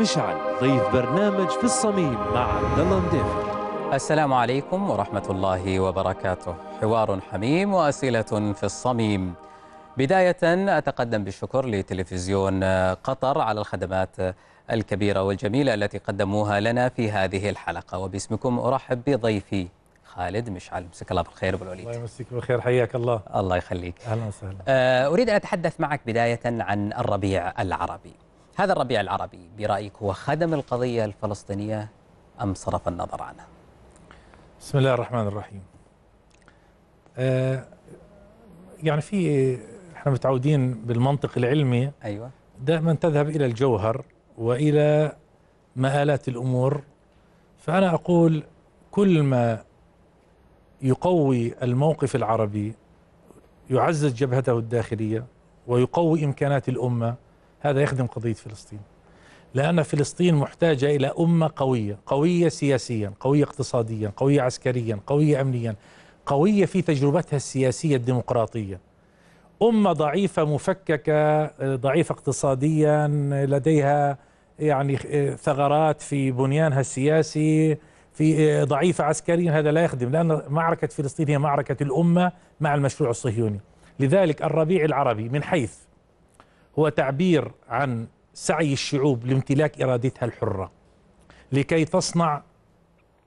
مشعل ضيف برنامج في الصميم مع عبد الله السلام عليكم ورحمة الله وبركاته حوار حميم وأسئلة في الصميم بداية أتقدم بالشكر لتلفزيون قطر على الخدمات الكبيرة والجميلة التي قدموها لنا في هذه الحلقة وباسمكم أرحب بضيفي خالد مشعل مسك الله بالخير ابو الوليد الله يمسك بالخير حياك الله الله يخليك اهلا وسهلا آه، اريد ان اتحدث معك بدايه عن الربيع العربي هذا الربيع العربي برأيك هو خدم القضية الفلسطينية أم صرف النظر عنها بسم الله الرحمن الرحيم آه يعني في احنا متعودين بالمنطق العلمي أيوة دائما تذهب إلى الجوهر وإلى مآلات الأمور فأنا أقول كل ما يقوي الموقف العربي يعزز جبهته الداخلية ويقوي إمكانات الأمة هذا يخدم قضية فلسطين لأن فلسطين محتاجة إلى أمة قوية قوية سياسيا قوية اقتصاديا قوية عسكريا قوية أمنيا قوية في تجربتها السياسية الديمقراطية أمة ضعيفة مفككة ضعيفة اقتصاديا لديها يعني ثغرات في بنيانها السياسي في ضعيفة عسكريا هذا لا يخدم لأن معركة فلسطين هي معركة الأمة مع المشروع الصهيوني لذلك الربيع العربي من حيث هو تعبير عن سعي الشعوب لامتلاك إرادتها الحرة لكي تصنع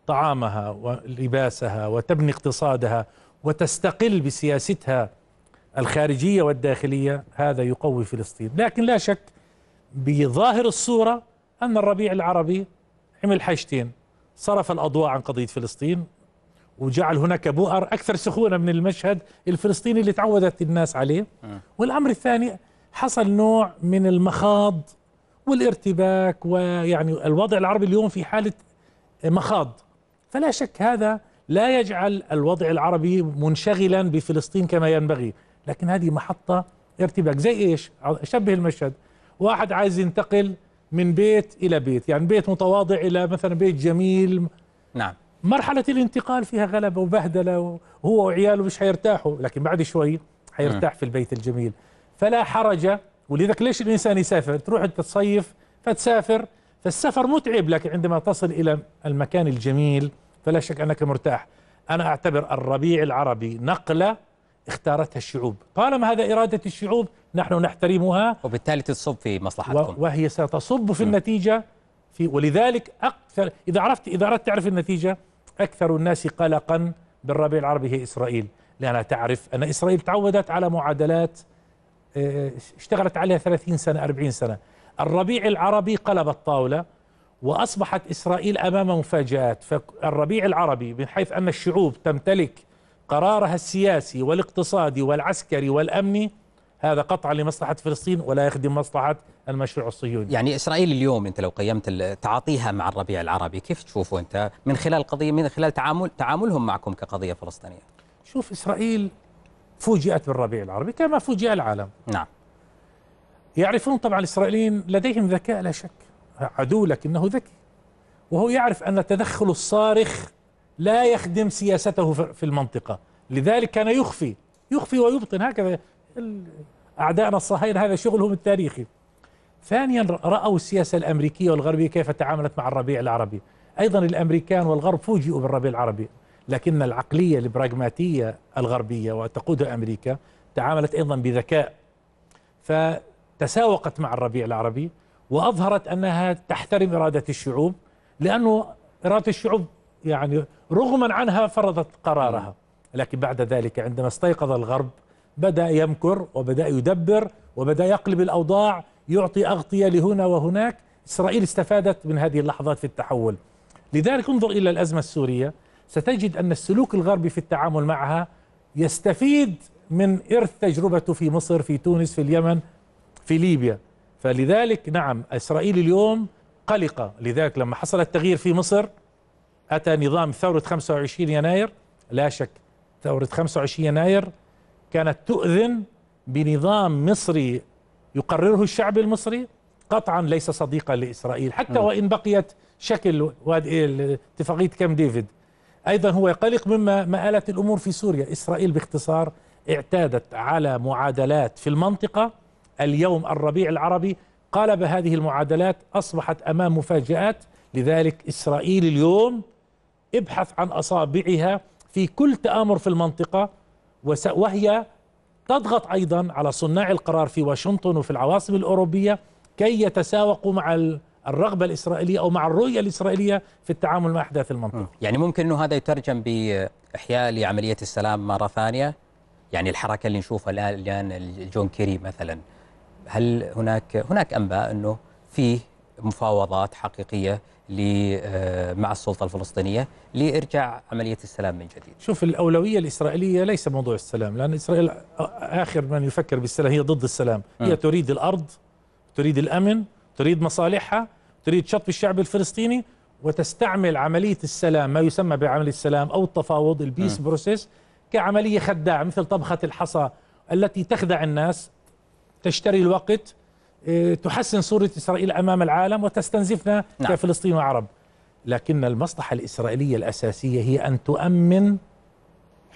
طعامها ولباسها وتبني اقتصادها وتستقل بسياستها الخارجية والداخلية هذا يقوي فلسطين لكن لا شك بظاهر الصورة أن الربيع العربي عمل حاجتين صرف الأضواء عن قضية فلسطين وجعل هناك بؤر أكثر سخونة من المشهد الفلسطيني اللي تعودت الناس عليه آه. والأمر الثاني حصل نوع من المخاض والارتباك ويعني الوضع العربي اليوم في حالة مخاض فلا شك هذا لا يجعل الوضع العربي منشغلا بفلسطين كما ينبغي لكن هذه محطة ارتباك زي ايش شبه المشهد واحد عايز ينتقل من بيت إلى بيت يعني بيت متواضع إلى مثلا بيت جميل نعم مرحلة الانتقال فيها غلبة وبهدلة وهو وعياله مش هيرتاحوا لكن بعد شوي هيرتاح في البيت الجميل فلا حرج ولذلك ليش الإنسان يسافر تروح أنت تصيف فتسافر فالسفر متعب لكن عندما تصل إلى المكان الجميل فلا شك أنك مرتاح أنا أعتبر الربيع العربي نقلة اختارتها الشعوب طالما هذا إرادة الشعوب نحن نحترمها وبالتالي تصب في مصلحتكم وهي ستصب في النتيجة في ولذلك أكثر إذا عرفت إذا أردت تعرف النتيجة أكثر الناس قلقا بالربيع العربي هي إسرائيل لأنها تعرف أن إسرائيل تعودت على معادلات آه، اشتغلت عليها 30 سنة 40 سنة الربيع العربي قلب الطاولة وأصبحت إسرائيل أمام مفاجآت فالربيع العربي من حيث أن الشعوب تمتلك قرارها السياسي والاقتصادي والعسكري والأمني هذا قطعا لمصلحة فلسطين ولا يخدم مصلحة المشروع الصهيوني يعني إسرائيل اليوم أنت لو قيمت تعاطيها مع الربيع العربي كيف تشوفه أنت من خلال قضية من خلال تعامل تعاملهم معكم كقضية فلسطينية شوف إسرائيل فوجئت بالربيع العربي كما فوجئ العالم نعم يعرفون طبعا الإسرائيليين لديهم ذكاء لا شك عدو لكنه ذكي وهو يعرف أن التدخل الصارخ لا يخدم سياسته في المنطقة لذلك كان يخفي يخفي ويبطن هكذا أعدائنا الصهاينة هذا شغلهم التاريخي ثانيا رأوا السياسة الأمريكية والغربية كيف تعاملت مع الربيع العربي أيضا الأمريكان والغرب فوجئوا بالربيع العربي لكن العقلية البراغماتية الغربية وتقودها أمريكا تعاملت أيضا بذكاء فتساوقت مع الربيع العربي وأظهرت أنها تحترم إرادة الشعوب لأنه إرادة الشعوب يعني رغما عنها فرضت قرارها لكن بعد ذلك عندما استيقظ الغرب بدأ يمكر وبدأ يدبر وبدأ يقلب الأوضاع يعطي أغطية لهنا وهناك إسرائيل استفادت من هذه اللحظات في التحول لذلك انظر إلى الأزمة السورية ستجد أن السلوك الغربي في التعامل معها يستفيد من إرث تجربته في مصر في تونس في اليمن في ليبيا فلذلك نعم إسرائيل اليوم قلقة لذلك لما حصل التغيير في مصر أتى نظام ثورة 25 يناير لا شك ثورة 25 يناير كانت تؤذن بنظام مصري يقرره الشعب المصري قطعا ليس صديقا لإسرائيل حتى نعم. وإن بقيت شكل اتفاقية كام ديفيد أيضا هو يقلق مما ما آلت الأمور في سوريا إسرائيل باختصار اعتادت على معادلات في المنطقة اليوم الربيع العربي قلب هذه المعادلات أصبحت أمام مفاجآت لذلك إسرائيل اليوم ابحث عن أصابعها في كل تآمر في المنطقة وهي تضغط أيضا على صناع القرار في واشنطن وفي العواصم الأوروبية كي يتساوقوا مع الرغبة الإسرائيلية أو مع الرؤية الإسرائيلية في التعامل مع أحداث المنطقة يعني ممكن أنه هذا يترجم بإحياء لعملية السلام مرة ثانية يعني الحركة اللي نشوفها الآن الآن الجون كيري مثلا هل هناك هناك أنباء أنه فيه مفاوضات حقيقية آه، مع السلطة الفلسطينية لإرجاع عملية السلام من جديد شوف الأولوية الإسرائيلية ليس موضوع السلام لأن إسرائيل آه، آخر من يفكر بالسلام هي ضد السلام هي تريد الأرض تريد الأمن تريد مصالحها تريد شطب الشعب الفلسطيني وتستعمل عملية السلام ما يسمى بعمل السلام أو التفاوض البيس بروسيس كعملية خداعة مثل طبخة الحصى التي تخدع الناس تشتري الوقت آه، تحسن صورة إسرائيل أمام العالم وتستنزفنا نعم. كفلسطين وعرب لكن المصلحة الإسرائيلية الأساسية هي أن تؤمن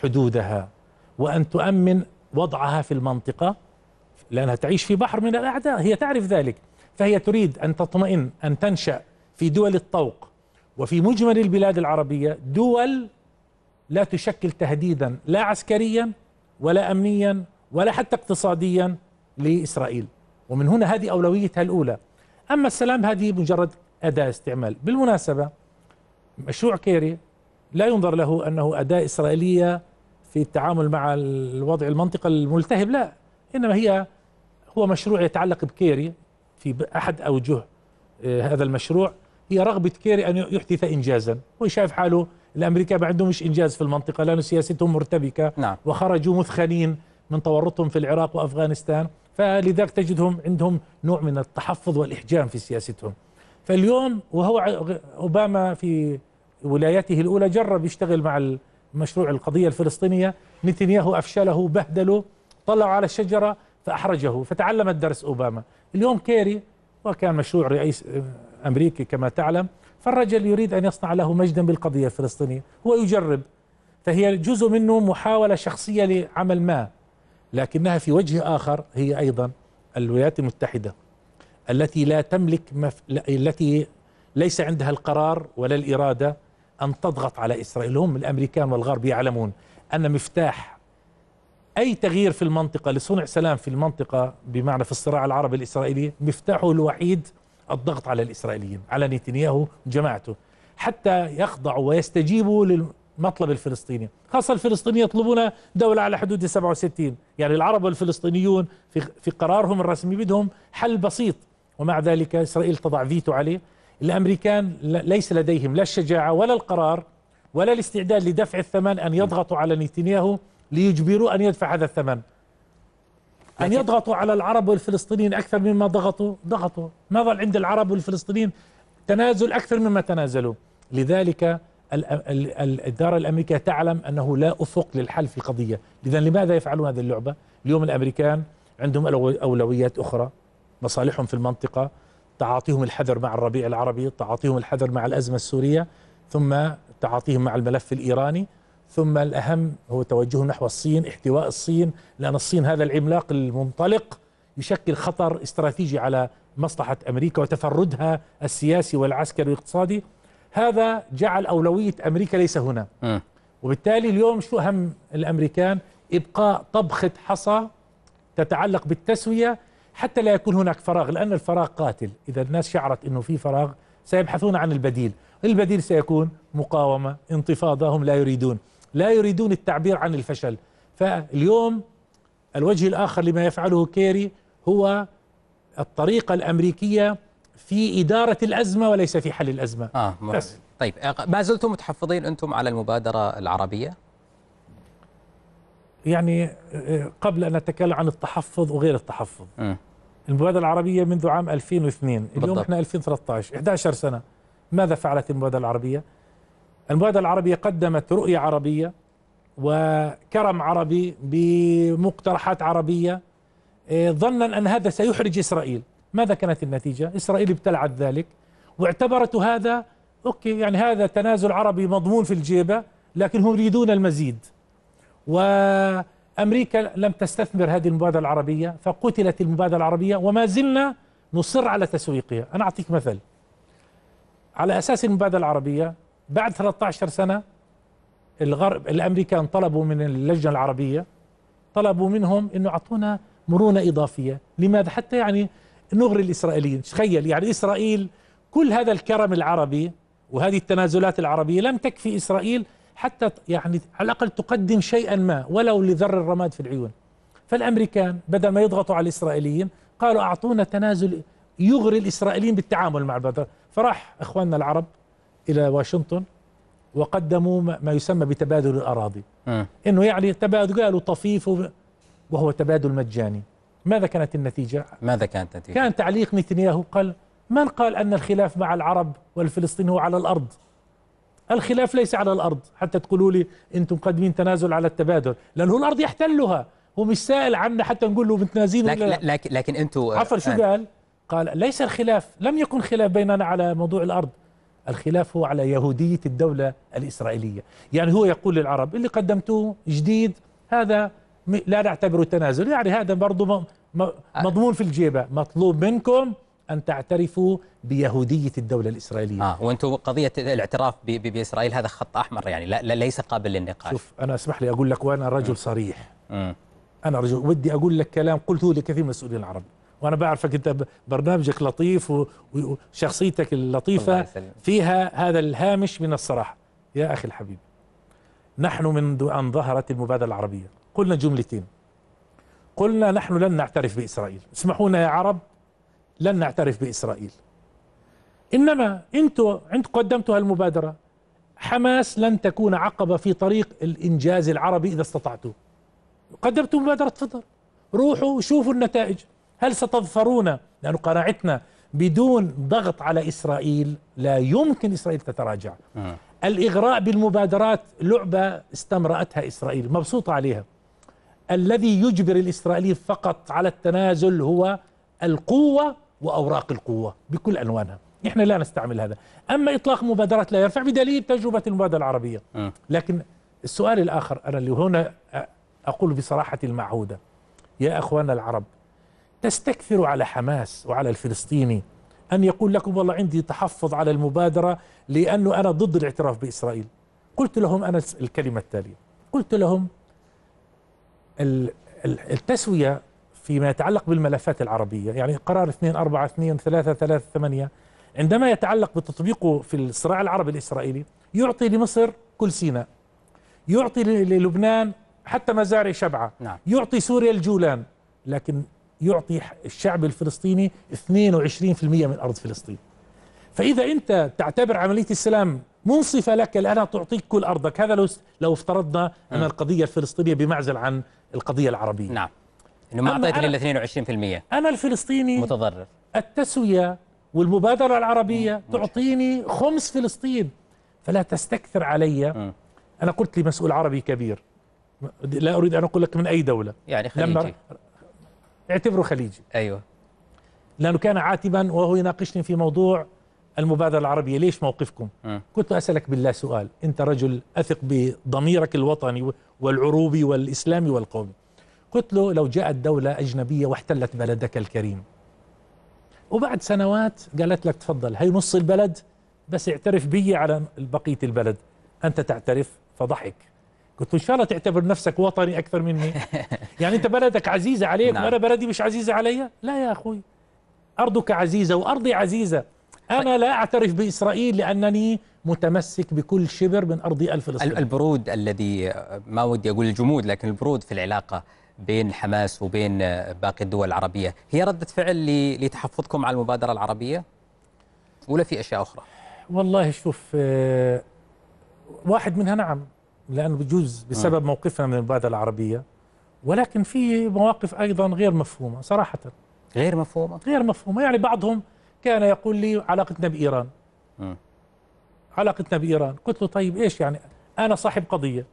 حدودها وأن تؤمن وضعها في المنطقة لأنها تعيش في بحر من الأعداء هي تعرف ذلك فهي تريد أن تطمئن أن تنشأ في دول الطوق وفي مجمل البلاد العربية دول لا تشكل تهديدا لا عسكريا ولا أمنيا ولا حتى اقتصاديا لإسرائيل ومن هنا هذه أولويتها الأولى أما السلام هذه مجرد أداة استعمال بالمناسبة مشروع كيري لا ينظر له أنه أداة إسرائيلية في التعامل مع الوضع المنطقة الملتهب لا إنما هي هو مشروع يتعلق بكيري في أحد أوجه آه، هذا المشروع هي رغبة كيري أن يحدث إنجازا هو شايف حاله الأمريكا ما مش إنجاز في المنطقة لانه سياستهم مرتبكة نعم. وخرجوا مثخنين من تورطهم في العراق وأفغانستان فلذلك تجدهم عندهم نوع من التحفظ والإحجام في سياستهم فاليوم وهو أوباما في ولايته الأولى جرب يشتغل مع مشروع القضية الفلسطينية نتنياهو أفشله بهدله طلعوا على الشجرة فأحرجه فتعلم الدرس أوباما اليوم كيري وكان مشروع رئيس أمريكي كما تعلم فالرجل يريد أن يصنع له مجدا بالقضية الفلسطينية هو يجرب فهي جزء منه محاولة شخصية لعمل ما لكنها في وجه آخر هي أيضا الولايات المتحدة التي لا تملك مف... التي ليس عندها القرار ولا الإرادة أن تضغط على إسرائيل هم الأمريكان والغرب يعلمون أن مفتاح أي تغيير في المنطقة لصنع سلام في المنطقة بمعنى في الصراع العربي الإسرائيلي مفتاحه الوحيد الضغط على الإسرائيليين على نتنياهو جماعته حتى يخضعوا ويستجيبوا للمطلب الفلسطيني خاصة الفلسطينيين يطلبون دولة على حدود 67 يعني العرب والفلسطينيون في, في قرارهم الرسمي بدهم حل بسيط ومع ذلك إسرائيل تضع فيتو عليه الأمريكان ليس لديهم لا الشجاعة ولا القرار ولا الاستعداد لدفع الثمن أن يضغطوا على نتنياهو ليجبروه أن يدفع هذا الثمن أن يضغطوا على العرب والفلسطينيين أكثر مما ضغطوا ضغطوا ما ظل عند العرب والفلسطينيين تنازل أكثر مما تنازلوا لذلك الدار الأمريكية تعلم أنه لا أفق للحل في القضية إذا لماذا يفعلون هذه اللعبة اليوم الأمريكان عندهم أولويات أخرى مصالحهم في المنطقة تعاطيهم الحذر مع الربيع العربي تعاطيهم الحذر مع الأزمة السورية ثم تعاطيهم مع الملف الإيراني ثم الأهم هو توجهه نحو الصين احتواء الصين لأن الصين هذا العملاق المنطلق يشكل خطر استراتيجي على مصلحة أمريكا وتفردها السياسي والعسكري والاقتصادي هذا جعل أولوية أمريكا ليس هنا آه. وبالتالي اليوم شو أهم الأمريكان إبقاء طبخة حصى تتعلق بالتسوية حتى لا يكون هناك فراغ لأن الفراغ قاتل إذا الناس شعرت أنه في فراغ سيبحثون عن البديل البديل سيكون مقاومة انتفاضة هم لا يريدون لا يريدون التعبير عن الفشل فاليوم الوجه الآخر لما يفعله كيري هو الطريقة الأمريكية في إدارة الأزمة وليس في حل الأزمة آه بس. طيب ما زلتم متحفظين أنتم على المبادرة العربية؟ يعني قبل أن نتكلم عن التحفظ وغير التحفظ م. المبادرة العربية منذ عام 2002 اليوم بالضبط. احنا 2013 11 سنة ماذا فعلت المبادرة العربية؟ المبادرة العربية قدمت رؤية عربية وكرم عربي بمقترحات عربية إيه، ظنا أن هذا سيحرج إسرائيل ماذا كانت النتيجة؟ إسرائيل ابتلعت ذلك واعتبرت هذا أوكي يعني هذا تنازل عربي مضمون في الجيبة لكن هم يريدون المزيد وأمريكا لم تستثمر هذه المبادرة العربية فقتلت المبادرة العربية وما زلنا نصر على تسويقها أنا أعطيك مثل على أساس المبادرة العربية بعد 13 سنة الغرب الأمريكان طلبوا من اللجنة العربية طلبوا منهم أنه أعطونا مرونة إضافية لماذا حتى يعني نغري الإسرائيليين تخيل يعني إسرائيل كل هذا الكرم العربي وهذه التنازلات العربية لم تكفي إسرائيل حتى يعني على الأقل تقدم شيئا ما ولو لذر الرماد في العيون فالأمريكان بدل ما يضغطوا على الإسرائيليين قالوا أعطونا تنازل يغري الإسرائيليين بالتعامل مع البدر فراح إخواننا العرب إلى واشنطن وقدموا ما يسمى بتبادل الأراضي أه. أنه يعني تبادل قالوا طفيف وهو تبادل مجاني ماذا كانت النتيجة؟ ماذا كانت النتيجة؟ كان تعليق نتنياهو قال من قال أن الخلاف مع العرب والفلسطين هو على الأرض الخلاف ليس على الأرض حتى تقولوا لي أنتم مقدمين تنازل على التبادل لأنه الأرض يحتلها هو مش سائل عنا حتى نقول له متنازلين لكن لكن لكن لكن انتم عفوا شو آه. قال؟ قال ليس الخلاف لم يكن خلاف بيننا على موضوع الأرض الخلاف هو على يهودية الدولة الإسرائيلية يعني هو يقول للعرب اللي قدمتوه جديد هذا لا نعتبره تنازل يعني هذا برضه مضمون في الجيبة مطلوب منكم أن تعترفوا بيهودية الدولة الإسرائيلية آه وأنتم قضية الاعتراف بإسرائيل هذا خط أحمر يعني لا, لا ليس قابل للنقاش شوف أنا اسمح لي أقول لك وأنا رجل صريح م. أنا رجل ودي أقول لك كلام قلته لكثير من المسؤولين العرب وانا بعرفك انت برنامجك لطيف وشخصيتك اللطيفه فيها هذا الهامش من الصراحه يا اخي الحبيب نحن منذ ان ظهرت المبادره العربيه قلنا جملتين قلنا نحن لن نعترف باسرائيل اسمحوا لنا يا عرب لن نعترف باسرائيل انما انتم عند قدمتوا هالمبادره حماس لن تكون عقبه في طريق الانجاز العربي اذا استطعتوا قدمتوا مبادره فطر روحوا وشوفوا النتائج هل ستظفرون لأن قناعتنا بدون ضغط على إسرائيل لا يمكن إسرائيل تتراجع آه. الإغراء بالمبادرات لعبة استمرأتها إسرائيل مبسوطة عليها الذي يجبر الإسرائيلي فقط على التنازل هو القوة وأوراق القوة بكل ألوانها نحن لا نستعمل هذا أما إطلاق مبادرات لا يرفع بدليل تجربة المبادرة العربية آه. لكن السؤال الآخر أنا اللي هنا أقول بصراحة المعهودة يا أخوان العرب تستكثر على حماس وعلى الفلسطيني أن يقول لكم والله عندي تحفظ على المبادرة لأنه أنا ضد الاعتراف بإسرائيل قلت لهم أنا الكلمة التالية قلت لهم التسوية فيما يتعلق بالملفات العربية يعني قرار 242 338 عندما يتعلق بتطبيقه في الصراع العربي الإسرائيلي يعطي لمصر كل سيناء يعطي للبنان حتى مزارع شبعة نعم. يعطي سوريا الجولان لكن يعطي الشعب الفلسطيني 22% من أرض فلسطين فإذا أنت تعتبر عملية السلام منصفة لك لأنها تعطيك كل أرضك هذا لو, لو افترضنا أن القضية الفلسطينية بمعزل عن القضية العربية نعم انه ما اعطيتك الا 22% انا الفلسطيني متضرر التسويه والمبادره العربيه مم. تعطيني خمس فلسطين فلا تستكثر علي مم. انا قلت لمسؤول عربي كبير لا اريد ان اقول لك من اي دوله يعني خليجي لما اعتبره خليجي أيوة لأنه كان عاتبا وهو يناقشني في موضوع المبادرة العربية ليش موقفكم أه. كنت أسألك بالله سؤال أنت رجل أثق بضميرك الوطني والعروبي والإسلامي والقومي قلت له لو جاءت دولة أجنبية واحتلت بلدك الكريم وبعد سنوات قالت لك تفضل هي نص البلد بس اعترف بي على بقية البلد أنت تعترف فضحك قلت له ان شاء الله تعتبر نفسك وطني اكثر مني يعني انت بلدك عزيزه عليك نعم. وانا بلدي مش عزيزه علي لا يا اخوي ارضك عزيزه وارضي عزيزه طيب. انا لا اعترف باسرائيل لانني متمسك بكل شبر من ارضي الفلسطينيه البرود الذي ما ودي اقول الجمود لكن البرود في العلاقه بين حماس وبين باقي الدول العربيه هي رده فعل لتحفظكم على المبادره العربيه ولا في اشياء اخرى والله شوف آه، واحد منها نعم لأنه بجوز آه. بسبب آه. موقفنا من المبادرة العربية ولكن في مواقف أيضا غير مفهومة صراحة غير مفهومة؟ غير مفهومة يعني بعضهم كان يقول لي علاقتنا بإيران آه. علاقتنا بإيران قلت له طيب إيش يعني أنا صاحب قضية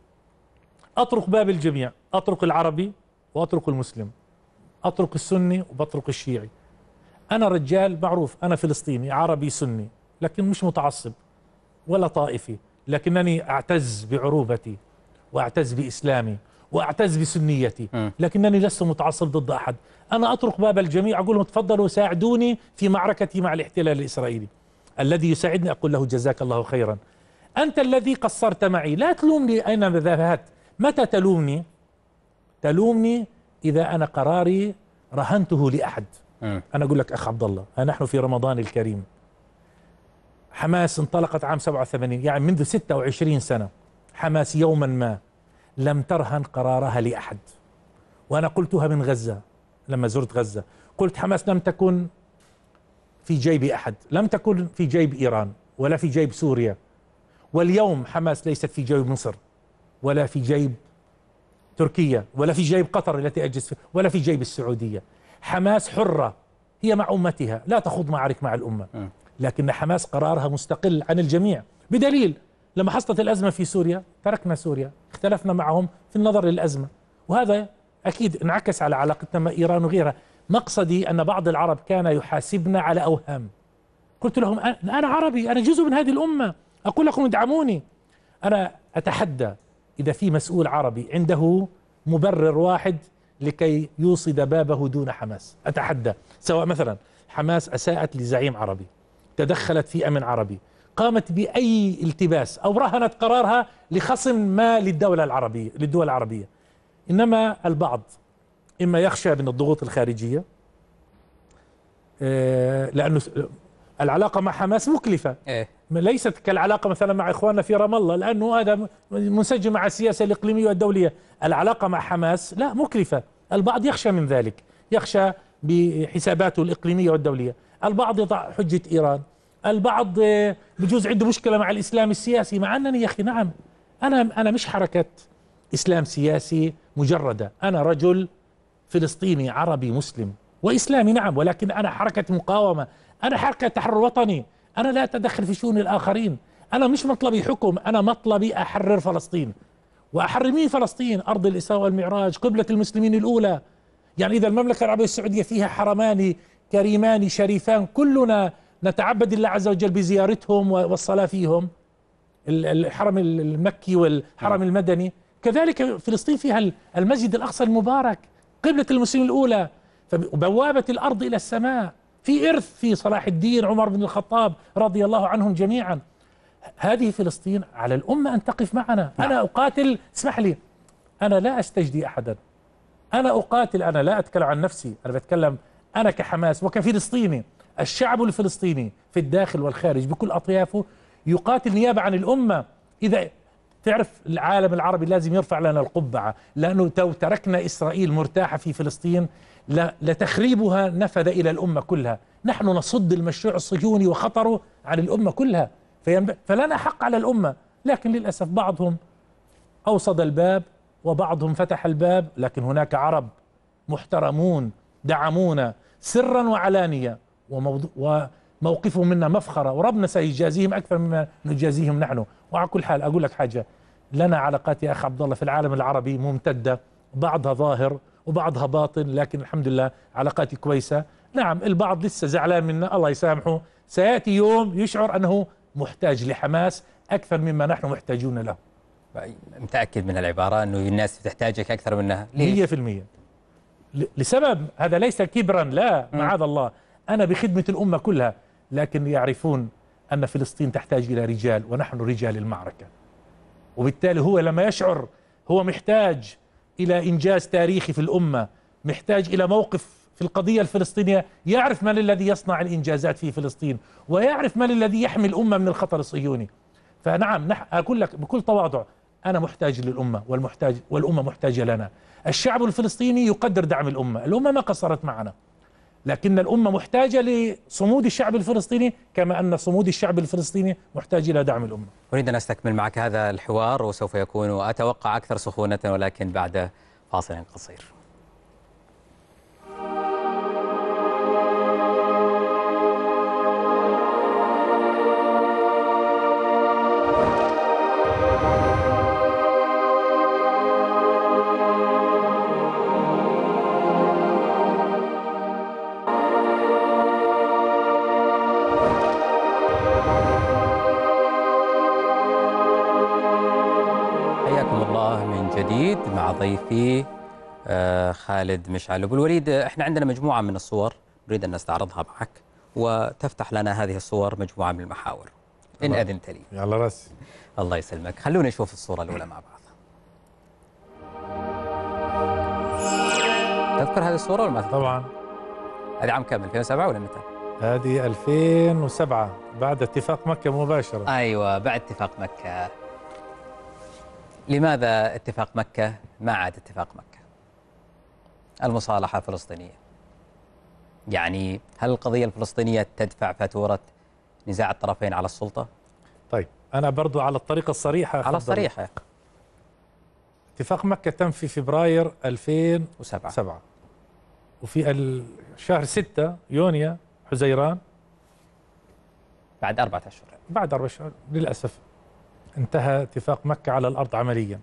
أطرق باب الجميع أطرق العربي وأطرق المسلم أطرق السني وبطرق الشيعي أنا رجال معروف أنا فلسطيني عربي سني لكن مش متعصب ولا طائفي لكنني أعتز بعروبتي وأعتز بإسلامي وأعتز بسنيتي لكنني لست متعصب ضد أحد أنا أطرق باب الجميع أقول لهم تفضلوا ساعدوني في معركتي مع الاحتلال الإسرائيلي الذي يساعدني أقول له جزاك الله خيرا أنت الذي قصرت معي لا تلومني أين ذهبت متى تلومني تلومني إذا أنا قراري رهنته لأحد أنا أقول لك أخ عبد الله نحن في رمضان الكريم حماس انطلقت عام 87 يعني منذ 26 سنة حماس يوما ما لم ترهن قرارها لأحد وأنا قلتها من غزة لما زرت غزة قلت حماس لم تكن في جيب أحد لم تكن في جيب إيران ولا في جيب سوريا واليوم حماس ليست في جيب مصر ولا في جيب تركيا ولا في جيب قطر التي أجلس فيها ولا في جيب السعودية حماس حرة هي مع أمتها لا تخوض معارك مع الأمة لكن حماس قرارها مستقل عن الجميع بدليل لما حصلت الأزمة في سوريا تركنا سوريا اختلفنا معهم في النظر للأزمة وهذا أكيد انعكس على علاقتنا مع إيران وغيرها مقصدي أن بعض العرب كان يحاسبنا على أوهام قلت لهم أنا عربي أنا جزء من هذه الأمة أقول لكم ادعموني أنا أتحدى إذا في مسؤول عربي عنده مبرر واحد لكي يوصد بابه دون حماس أتحدى سواء مثلا حماس أساءت لزعيم عربي تدخلت في أمن عربي قامت بأي التباس أو رهنت قرارها لخصم ما للدولة العربية للدول العربية إنما البعض إما يخشى من الضغوط الخارجية آه، لأنه العلاقة مع حماس مكلفة إيه. ليست كالعلاقة مثلا مع إخواننا في رام الله لأنه هذا منسجم مع السياسة الإقليمية والدولية العلاقة مع حماس لا مكلفة البعض يخشى من ذلك يخشى بحساباته الإقليمية والدولية البعض يضع حجة إيران البعض آه، بجوز عنده مشكلة مع الإسلام السياسي مع أنني يا أخي نعم أنا أنا مش حركة إسلام سياسي مجردة أنا رجل فلسطيني عربي مسلم وإسلامي نعم ولكن أنا حركة مقاومة أنا حركة تحرر وطني أنا لا أتدخل في شؤون الآخرين أنا مش مطلبي حكم أنا مطلبي أحرر فلسطين وأحرر مين فلسطين أرض الإساءة والمعراج قبلة المسلمين الأولى يعني إذا المملكة العربية السعودية فيها حرمان كريمان شريفان كلنا نتعبد الله عز وجل بزيارتهم والصلاة فيهم الحرم المكي والحرم نعم. المدني كذلك فلسطين فيها المسجد الأقصى المبارك قبلة المسلمين الأولى بوابة الأرض إلى السماء في إرث في صلاح الدين عمر بن الخطاب رضي الله عنهم جميعا هذه فلسطين على الأمة أن تقف معنا نعم. أنا أقاتل اسمح لي أنا لا أستجدي أحدا أنا أقاتل أنا لا أتكلم عن نفسي أنا بتكلم أنا كحماس وكفلسطيني الشعب الفلسطيني في الداخل والخارج بكل أطيافه يقاتل نيابة عن الأمة إذا تعرف العالم العربي لازم يرفع لنا القبعة لأنه لو تركنا إسرائيل مرتاحة في فلسطين لتخريبها نفذ إلى الأمة كلها نحن نصد المشروع الصهيوني وخطره عن الأمة كلها فلنا حق على الأمة لكن للأسف بعضهم أوصد الباب وبعضهم فتح الباب لكن هناك عرب محترمون دعمونا سرا وعلانية وموقفهم منا مفخرة وربنا سيجازيهم أكثر مما نجازيهم نحن وعلى كل حال أقول لك حاجة لنا علاقات يا أخ عبد الله في العالم العربي ممتدة بعضها ظاهر وبعضها باطن لكن الحمد لله علاقاتي كويسة نعم البعض لسه زعلان منا الله يسامحه سيأتي يوم يشعر أنه محتاج لحماس أكثر مما نحن محتاجون له طيب، متأكد من العبارة أنه الناس تحتاجك أكثر منها 100% لسبب هذا ليس كبرا لا معاذ الله أنا بخدمة الأمة كلها لكن يعرفون أن فلسطين تحتاج إلى رجال ونحن رجال المعركة وبالتالي هو لما يشعر هو محتاج إلى إنجاز تاريخي في الأمة محتاج إلى موقف في القضية الفلسطينية يعرف من الذي يصنع الإنجازات في فلسطين ويعرف من الذي يحمي الأمة من الخطر الصهيوني فنعم نح أقول لك بكل تواضع أنا محتاج للأمة والمحتاج والأمة محتاجة لنا الشعب الفلسطيني يقدر دعم الأمة الأمة ما قصرت معنا لكن الأمة محتاجة لصمود الشعب الفلسطيني كما أن صمود الشعب الفلسطيني محتاج إلى دعم الأمة أريد أن أستكمل معك هذا الحوار وسوف يكون أتوقع أكثر سخونة ولكن بعد فاصل قصير مع ضيفي آه، خالد مشعل ابو الوليد احنا عندنا مجموعه من الصور نريد ان نستعرضها معك وتفتح لنا هذه الصور مجموعه من المحاور ان اذنت لي يلا راسي الله يسلمك خلونا نشوف الصوره الاولى مع بعض تذكر هذه الصوره ولا ما تذكر؟ طبعا هذه عام كم 2007 ولا متى؟ هذه 2007 بعد اتفاق مكه مباشره ايوه بعد اتفاق مكه لماذا اتفاق مكة ما عاد اتفاق مكة المصالحة الفلسطينية يعني هل القضية الفلسطينية تدفع فاتورة نزاع الطرفين على السلطة؟ طيب أنا برضو على الطريقة الصريحة على الصريحة اتفاق مكة تم في فبراير 2007 سبعة. وفي الشهر 6 يونيو حزيران بعد أربعة أشهر بعد أربعة أشهر للأسف انتهى اتفاق مكة على الأرض عمليا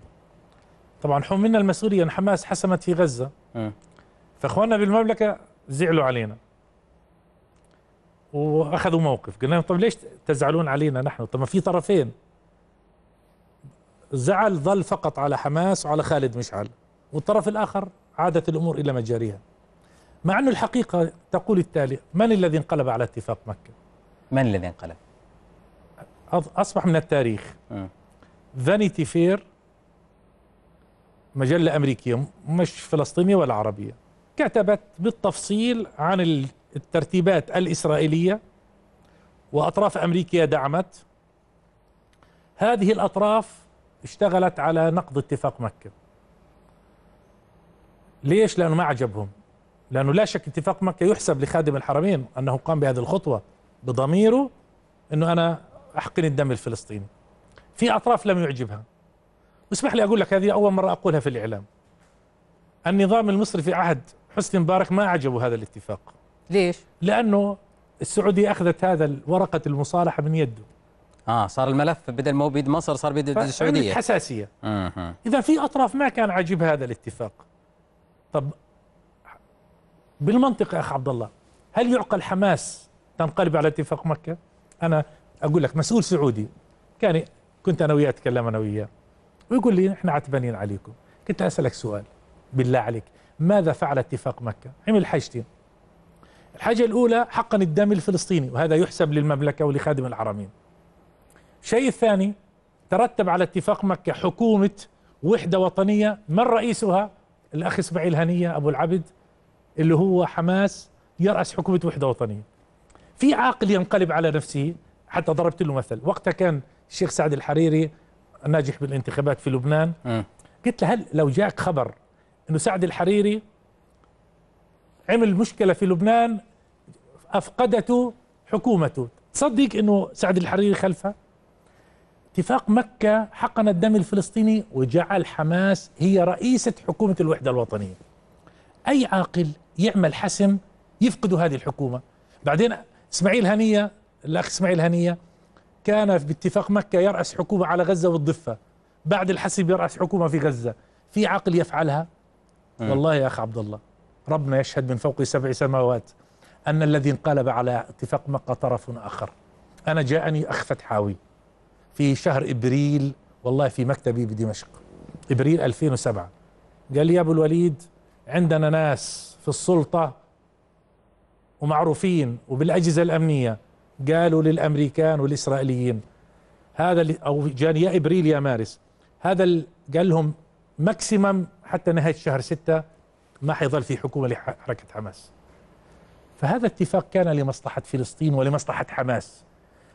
طبعا حملنا المسؤولية أن حماس حسمت في غزة آه. فأخواننا بالمملكة زعلوا علينا وأخذوا موقف قلنا لهم طب ليش تزعلون علينا نحن طب ما في طرفين زعل ظل فقط على حماس وعلى خالد مشعل والطرف الآخر عادت الأمور إلى مجاريها مع أن الحقيقة تقول التالي من الذي انقلب على اتفاق مكة من الذي انقلب أصبح من التاريخ آه. فانيتي فير مجلة أمريكية مش فلسطينية ولا عربية كتبت بالتفصيل عن الترتيبات الإسرائيلية وأطراف أمريكية دعمت هذه الأطراف اشتغلت على نقض اتفاق مكة ليش؟ لأنه ما عجبهم لأنه لا شك اتفاق مكة يحسب لخادم الحرمين أنه قام بهذه الخطوة بضميره أنه أنا احقن الدم الفلسطيني في اطراف لم يعجبها واسمح لي اقول لك هذه اول مره اقولها في الاعلام النظام المصري في عهد حسني مبارك ما اعجبه هذا الاتفاق ليش لانه السعوديه اخذت هذا ورقه المصالحه من يده اه صار الملف بدل ما هو بيد مصر صار بيد السعوديه حساسيه آه. اذا في اطراف ما كان عاجبها هذا الاتفاق طب بالمنطق يا اخ عبد الله هل يعقل حماس تنقلب على اتفاق مكه انا اقول لك مسؤول سعودي كان كنت انا وياه اتكلم انا وياه ويقول لي احنا عتبانين عليكم كنت اسالك سؤال بالله عليك ماذا فعل اتفاق مكه؟ عمل حاجتين الحاجه الاولى حقن الدم الفلسطيني وهذا يحسب للمملكه ولخادم الحرمين الشيء الثاني ترتب على اتفاق مكه حكومه وحده وطنيه من رئيسها الاخ اسماعيل هنيه ابو العبد اللي هو حماس يراس حكومه وحده وطنيه في عاقل ينقلب على نفسه حتى ضربت له مثل وقتها كان الشيخ سعد الحريري ناجح بالانتخابات في لبنان أه. قلت له هل لو جاك خبر انه سعد الحريري عمل مشكله في لبنان افقدته حكومته تصدق انه سعد الحريري خلفها اتفاق مكة حقن الدم الفلسطيني وجعل حماس هي رئيسة حكومة الوحدة الوطنية أي عاقل يعمل حسم يفقدوا هذه الحكومة بعدين إسماعيل هنية الأخ إسماعيل هنية كان باتفاق مكة يرأس حكومة على غزة والضفة بعد الحسب يرأس حكومة في غزة في عقل يفعلها والله يا أخ عبد الله ربنا يشهد من فوق سبع سماوات أن الذي انقلب على اتفاق مكة طرف آخر أنا جاءني أخ فتحاوي في شهر إبريل والله في مكتبي بدمشق إبريل 2007 قال لي يا أبو الوليد عندنا ناس في السلطة ومعروفين وبالأجهزة الأمنية قالوا للأمريكان والإسرائيليين هذا أو جان يا إبريل يا مارس هذا قال لهم ماكسيمم حتى نهاية شهر ستة ما حيظل في حكومة لحركة حماس فهذا اتفاق كان لمصلحة فلسطين ولمصلحة حماس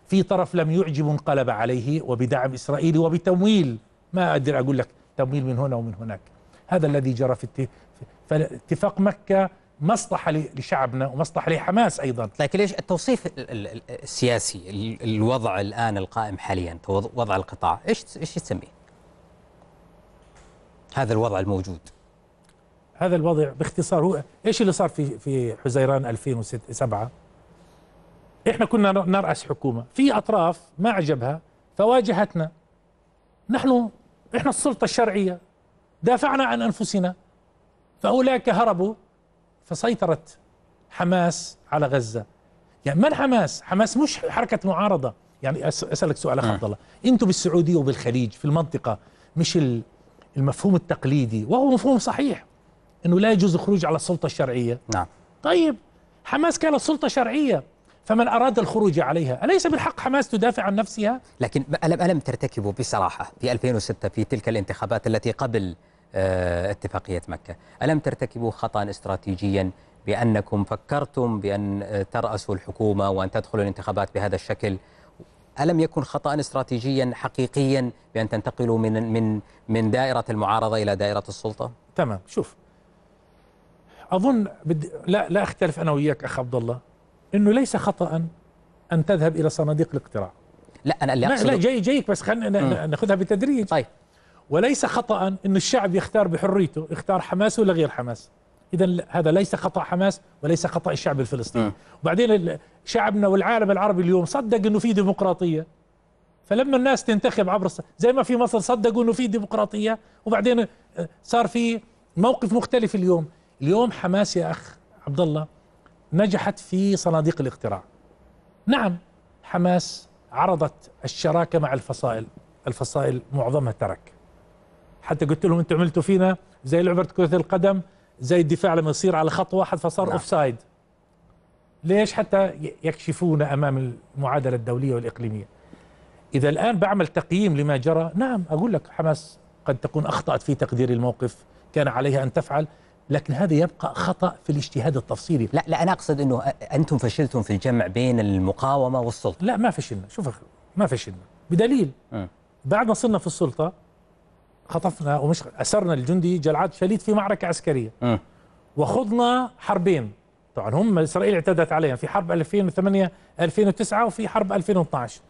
في طرف لم يعجب انقلب عليه وبدعم إسرائيلي وبتمويل ما أقدر أقول لك تمويل من هنا ومن هناك هذا الذي جرى في فاتفاق مكة مصلحة لشعبنا ومصلحة لحماس أيضا لكن ليش التوصيف السياسي الوضع الآن القائم حاليا وضع القطاع إيش إيش تسميه هذا الوضع الموجود هذا الوضع باختصار هو إيش اللي صار في في حزيران 2007 إحنا كنا نرأس حكومة في أطراف ما عجبها فواجهتنا نحن إحنا السلطة الشرعية دافعنا عن أنفسنا فأولئك هربوا فسيطرت حماس على غزة يعني من حماس؟ حماس مش حركة معارضة يعني أسألك سؤال أخ نعم. عبد الله أنتم بالسعودية وبالخليج في المنطقة مش المفهوم التقليدي وهو مفهوم صحيح أنه لا يجوز الخروج على السلطة الشرعية نعم طيب حماس كانت سلطة شرعية فمن أراد الخروج عليها أليس بالحق حماس تدافع عن نفسها؟ لكن ألم ألم ترتكبوا بصراحة في 2006 في تلك الانتخابات التي قبل آه، اتفاقية مكة ألم ترتكبوا خطأ استراتيجيا بأنكم فكرتم بأن آه، ترأسوا الحكومة وأن تدخلوا الانتخابات بهذا الشكل ألم يكن خطأ استراتيجيا حقيقيا بأن تنتقلوا من من من دائرة المعارضة إلى دائرة السلطة؟ تمام شوف أظن بدي لا لا أختلف أنا وياك أخ عبد الله إنه ليس خطأ أن تذهب إلى صناديق الاقتراع لا أنا اللي أقصد لا جاي جايك بس خلينا ناخذها بتدريج طيب وليس خطأ أن الشعب يختار بحريته اختار حماس ولا غير حماس إذا هذا ليس خطأ حماس وليس خطأ الشعب الفلسطيني نعم. وبعدين شعبنا والعالم العربي اليوم صدق أنه في ديمقراطية فلما الناس تنتخب عبر زي ما في مصر صدقوا أنه في ديمقراطية وبعدين صار في موقف مختلف اليوم اليوم حماس يا أخ عبد الله نجحت في صناديق الاقتراع نعم حماس عرضت الشراكة مع الفصائل الفصائل معظمها ترك حتى قلت لهم انتم عملتوا فينا زي لعبه كره القدم زي الدفاع لما يصير على خط واحد فصار اوف نعم. سايد ليش حتى يكشفونا امام المعادله الدوليه والاقليميه اذا الان بعمل تقييم لما جرى نعم اقول لك حماس قد تكون اخطات في تقدير الموقف كان عليها ان تفعل لكن هذا يبقى خطا في الاجتهاد التفصيلي لا لا انا اقصد انه انتم فشلتم في الجمع بين المقاومه والسلطه لا ما فشلنا شوف ما فشلنا بدليل آه. بعد ما صرنا في السلطه خطفنا ومش اسرنا الجندي جلعاد شليت في معركه عسكريه آه. وخضنا حربين طبعا هم اسرائيل اعتدت عليهم في حرب 2008 2009 وفي حرب 2012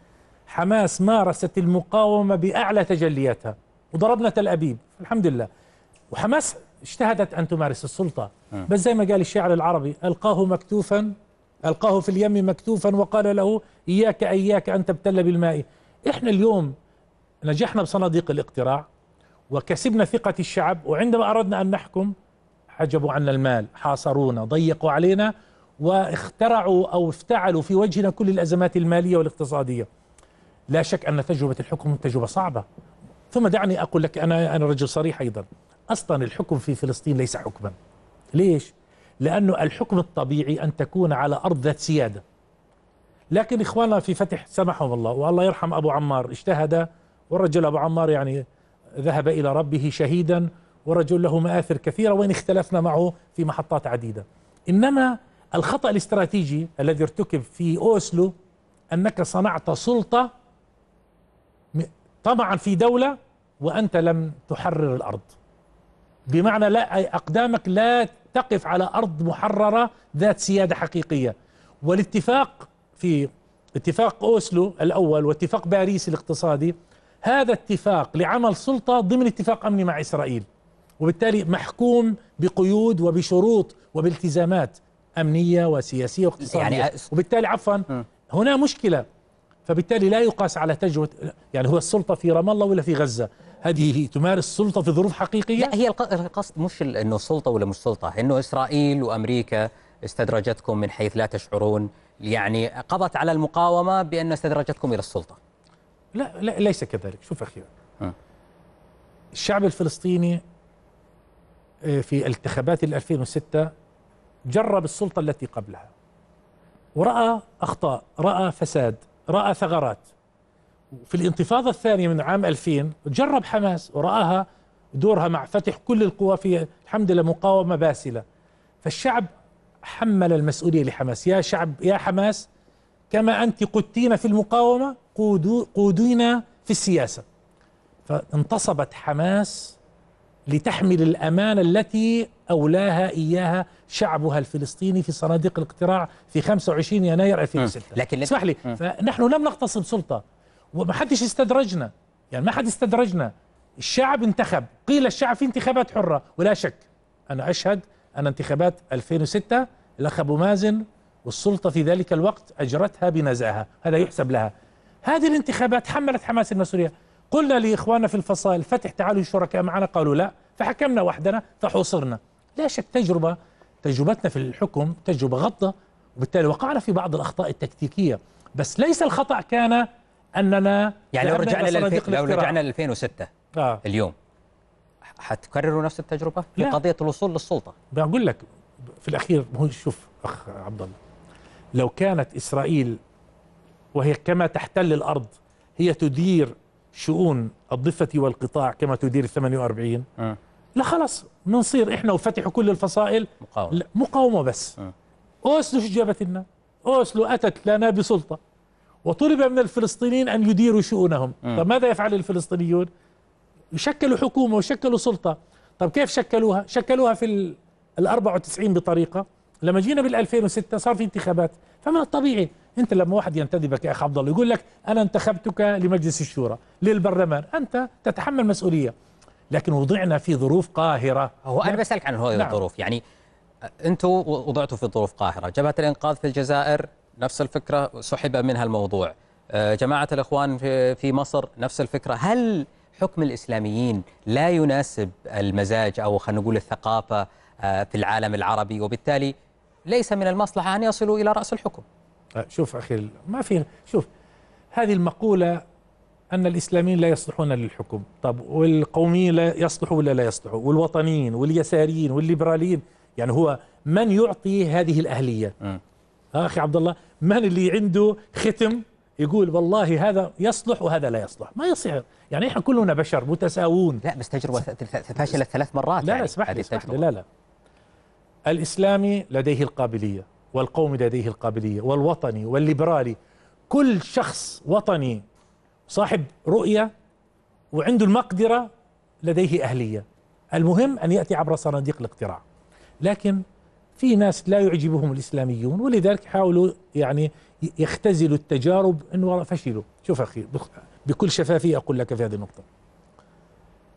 حماس مارست المقاومه باعلى تجلياتها وضربنا تل ابيب الحمد لله وحماس اجتهدت ان تمارس السلطه آه. بس زي ما قال الشاعر العربي القاه مكتوفا القاه في اليم مكتوفا وقال له اياك اياك ان تبتل بالماء احنا اليوم نجحنا بصناديق الاقتراع وكسبنا ثقة الشعب وعندما أردنا أن نحكم حجبوا عنا المال حاصرونا ضيقوا علينا واخترعوا أو افتعلوا في وجهنا كل الأزمات المالية والاقتصادية لا شك أن تجربة الحكم تجربة صعبة ثم دعني أقول لك أنا أنا رجل صريح أيضا أصلا الحكم في فلسطين ليس حكما ليش؟ لأنه الحكم الطبيعي أن تكون على أرض ذات سيادة لكن إخواننا في فتح سمحهم الله والله يرحم أبو عمار اجتهد والرجل أبو عمار يعني ذهب إلى ربه شهيدا ورجل له مآثر كثيرة وإن اختلفنا معه في محطات عديدة إنما الخطأ الاستراتيجي الذي ارتكب في أوسلو أنك صنعت سلطة طمعا في دولة وأنت لم تحرر الأرض بمعنى لا أقدامك لا تقف على أرض محررة ذات سيادة حقيقية والاتفاق في اتفاق أوسلو الأول واتفاق باريس الاقتصادي هذا اتفاق لعمل سلطة ضمن اتفاق أمني مع إسرائيل وبالتالي محكوم بقيود وبشروط وبالتزامات أمنية وسياسية واقتصادية يعني وبالتالي عفوا هنا مشكلة فبالتالي لا يقاس على تجربة يعني هو السلطة في رام الله ولا في غزة هذه هي تمارس السلطة في ظروف حقيقية لا هي القصد مش أنه سلطة ولا مش سلطة أنه إسرائيل وأمريكا استدرجتكم من حيث لا تشعرون يعني قضت على المقاومة بأن استدرجتكم إلى السلطة لا, لا ليس كذلك شوف أخي أه. الشعب الفلسطيني آه، في ال 2006 جرب السلطة التي قبلها ورأى أخطاء رأى فساد رأى ثغرات في الانتفاضة الثانية من عام 2000 جرب حماس ورآها دورها مع فتح كل القوى في الحمد لله مقاومة باسلة فالشعب حمل المسؤولية لحماس يا شعب يا حماس كما أنت قدتين في المقاومة قودين في السياسة فانتصبت حماس لتحمل الأمانة التي أولاها إياها شعبها الفلسطيني في صناديق الاقتراع في 25 يناير 2006 لكن اسمح لي فنحن لم نغتصب سلطة وما حدش استدرجنا يعني ما حد استدرجنا الشعب انتخب قيل الشعب في انتخابات حرة ولا شك أنا أشهد أن انتخابات 2006 الأخ أبو مازن والسلطة في ذلك الوقت أجرتها بنزعها هذا يحسب لها هذه الانتخابات حملت حماس المسؤولية قلنا لإخواننا في الفصائل فتح تعالوا شركاء معنا قالوا لا فحكمنا وحدنا فحوصرنا لا شك تجربة تجربتنا في الحكم تجربة غطة وبالتالي وقعنا في بعض الأخطاء التكتيكية بس ليس الخطأ كان أننا يعني لو رجعنا لو رجعنا ل 2006 آه. اليوم حتكرروا نفس التجربة في قضية الوصول للسلطة بقول لك في الأخير هو شوف أخ عبد الله لو كانت إسرائيل وهي كما تحتل الأرض هي تدير شؤون الضفة والقطاع كما تدير ال 48 آه. لا خلاص بنصير احنا وفتحوا كل الفصائل مقاومة مقاومة بس أه. أوسلو شو جابت لنا؟ أوسلو أتت لنا بسلطة وطلب من الفلسطينيين أن يديروا شؤونهم أه. طب ماذا يفعل الفلسطينيون؟ شكلوا حكومة وشكلوا سلطة طب كيف شكلوها؟ شكلوها في ال 94 بطريقة لما جينا بال 2006 صار في انتخابات فمن الطبيعي انت لما واحد ينتدبك يا اخ عبد الله يقول لك انا انتخبتك لمجلس الشورى للبرلمان انت تتحمل مسؤوليه لكن وضعنا في ظروف قاهره هو انا بسالك عن هذه نعم. الظروف يعني انتم وضعتوا في ظروف قاهره جبهه الانقاذ في الجزائر نفس الفكره سحب منها الموضوع آه، جماعه الاخوان في مصر نفس الفكره هل حكم الاسلاميين لا يناسب المزاج او خلينا نقول الثقافه آه، في العالم العربي وبالتالي ليس من المصلحة أن يصلوا إلى رأس الحكم أه، شوف أخي ما في شوف هذه المقولة أن الإسلاميين لا يصلحون للحكم طب والقوميين لا يصلحوا ولا لا يصلحوا والوطنيين واليساريين والليبراليين يعني هو من يعطي هذه الأهلية م. أه. أه، أخي عبد الله من اللي عنده ختم يقول والله هذا يصلح وهذا لا يصلح ما يصير يعني احنا كلنا بشر متساوون لا بس تجربه فشلت ثلاث مرات لا يعني لا اسمح لي لا لا الإسلامي لديه القابلية والقوم لديه القابلية والوطني والليبرالي كل شخص وطني صاحب رؤية وعنده المقدرة لديه أهلية المهم أن يأتي عبر صناديق الاقتراع لكن في ناس لا يعجبهم الإسلاميون ولذلك حاولوا يعني يختزلوا التجارب أنه فشلوا شوف أخي بكل شفافية أقول لك في هذه النقطة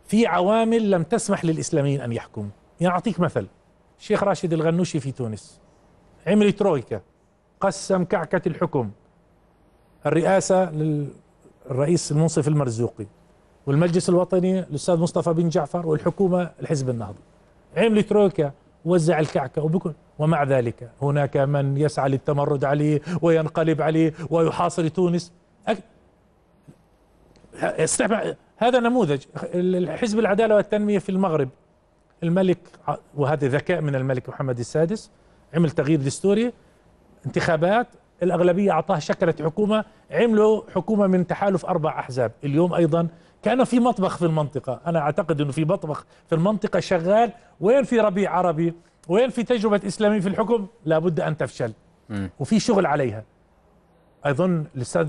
في عوامل لم تسمح للإسلاميين أن يحكموا يعني أعطيك مثل الشيخ راشد الغنوشي في تونس عمل ترويكا قسم كعكة الحكم الرئاسة للرئيس المنصف المرزوقي والمجلس الوطني الأستاذ مصطفى بن جعفر والحكومة الحزب النهضي عمل ترويكا وزع الكعكة وبكل ومع ذلك هناك من يسعى للتمرد عليه وينقلب عليه ويحاصر تونس هذا نموذج حزب العدالة والتنمية في المغرب الملك وهذا ذكاء من الملك محمد السادس عمل تغيير دستوري انتخابات الأغلبية أعطاها شكلت حكومة عملوا حكومة من تحالف أربع أحزاب اليوم أيضا كان في مطبخ في المنطقة أنا أعتقد أنه في مطبخ في المنطقة شغال وين في ربيع عربي وين في تجربة إسلامية في الحكم لابد أن تفشل وفي شغل عليها أظن الأستاذ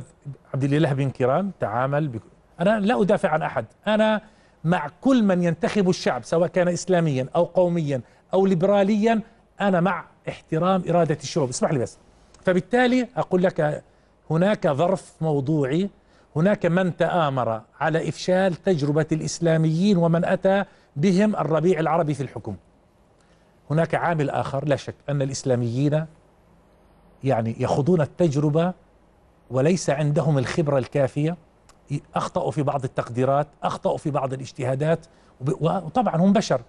عبد الإله بن كيران تعامل بك. أنا لا أدافع عن أحد أنا مع كل من ينتخب الشعب سواء كان إسلاميا أو قوميا أو ليبراليا أنا مع احترام إرادة الشعوب اسمح لي بس فبالتالي أقول لك هناك ظرف موضوعي هناك من تآمر على إفشال تجربة الإسلاميين ومن أتى بهم الربيع العربي في الحكم هناك عامل آخر لا شك أن الإسلاميين يعني يخوضون التجربة وليس عندهم الخبرة الكافية اخطاوا في بعض التقديرات اخطاوا في بعض الاجتهادات وطبعا هم بشر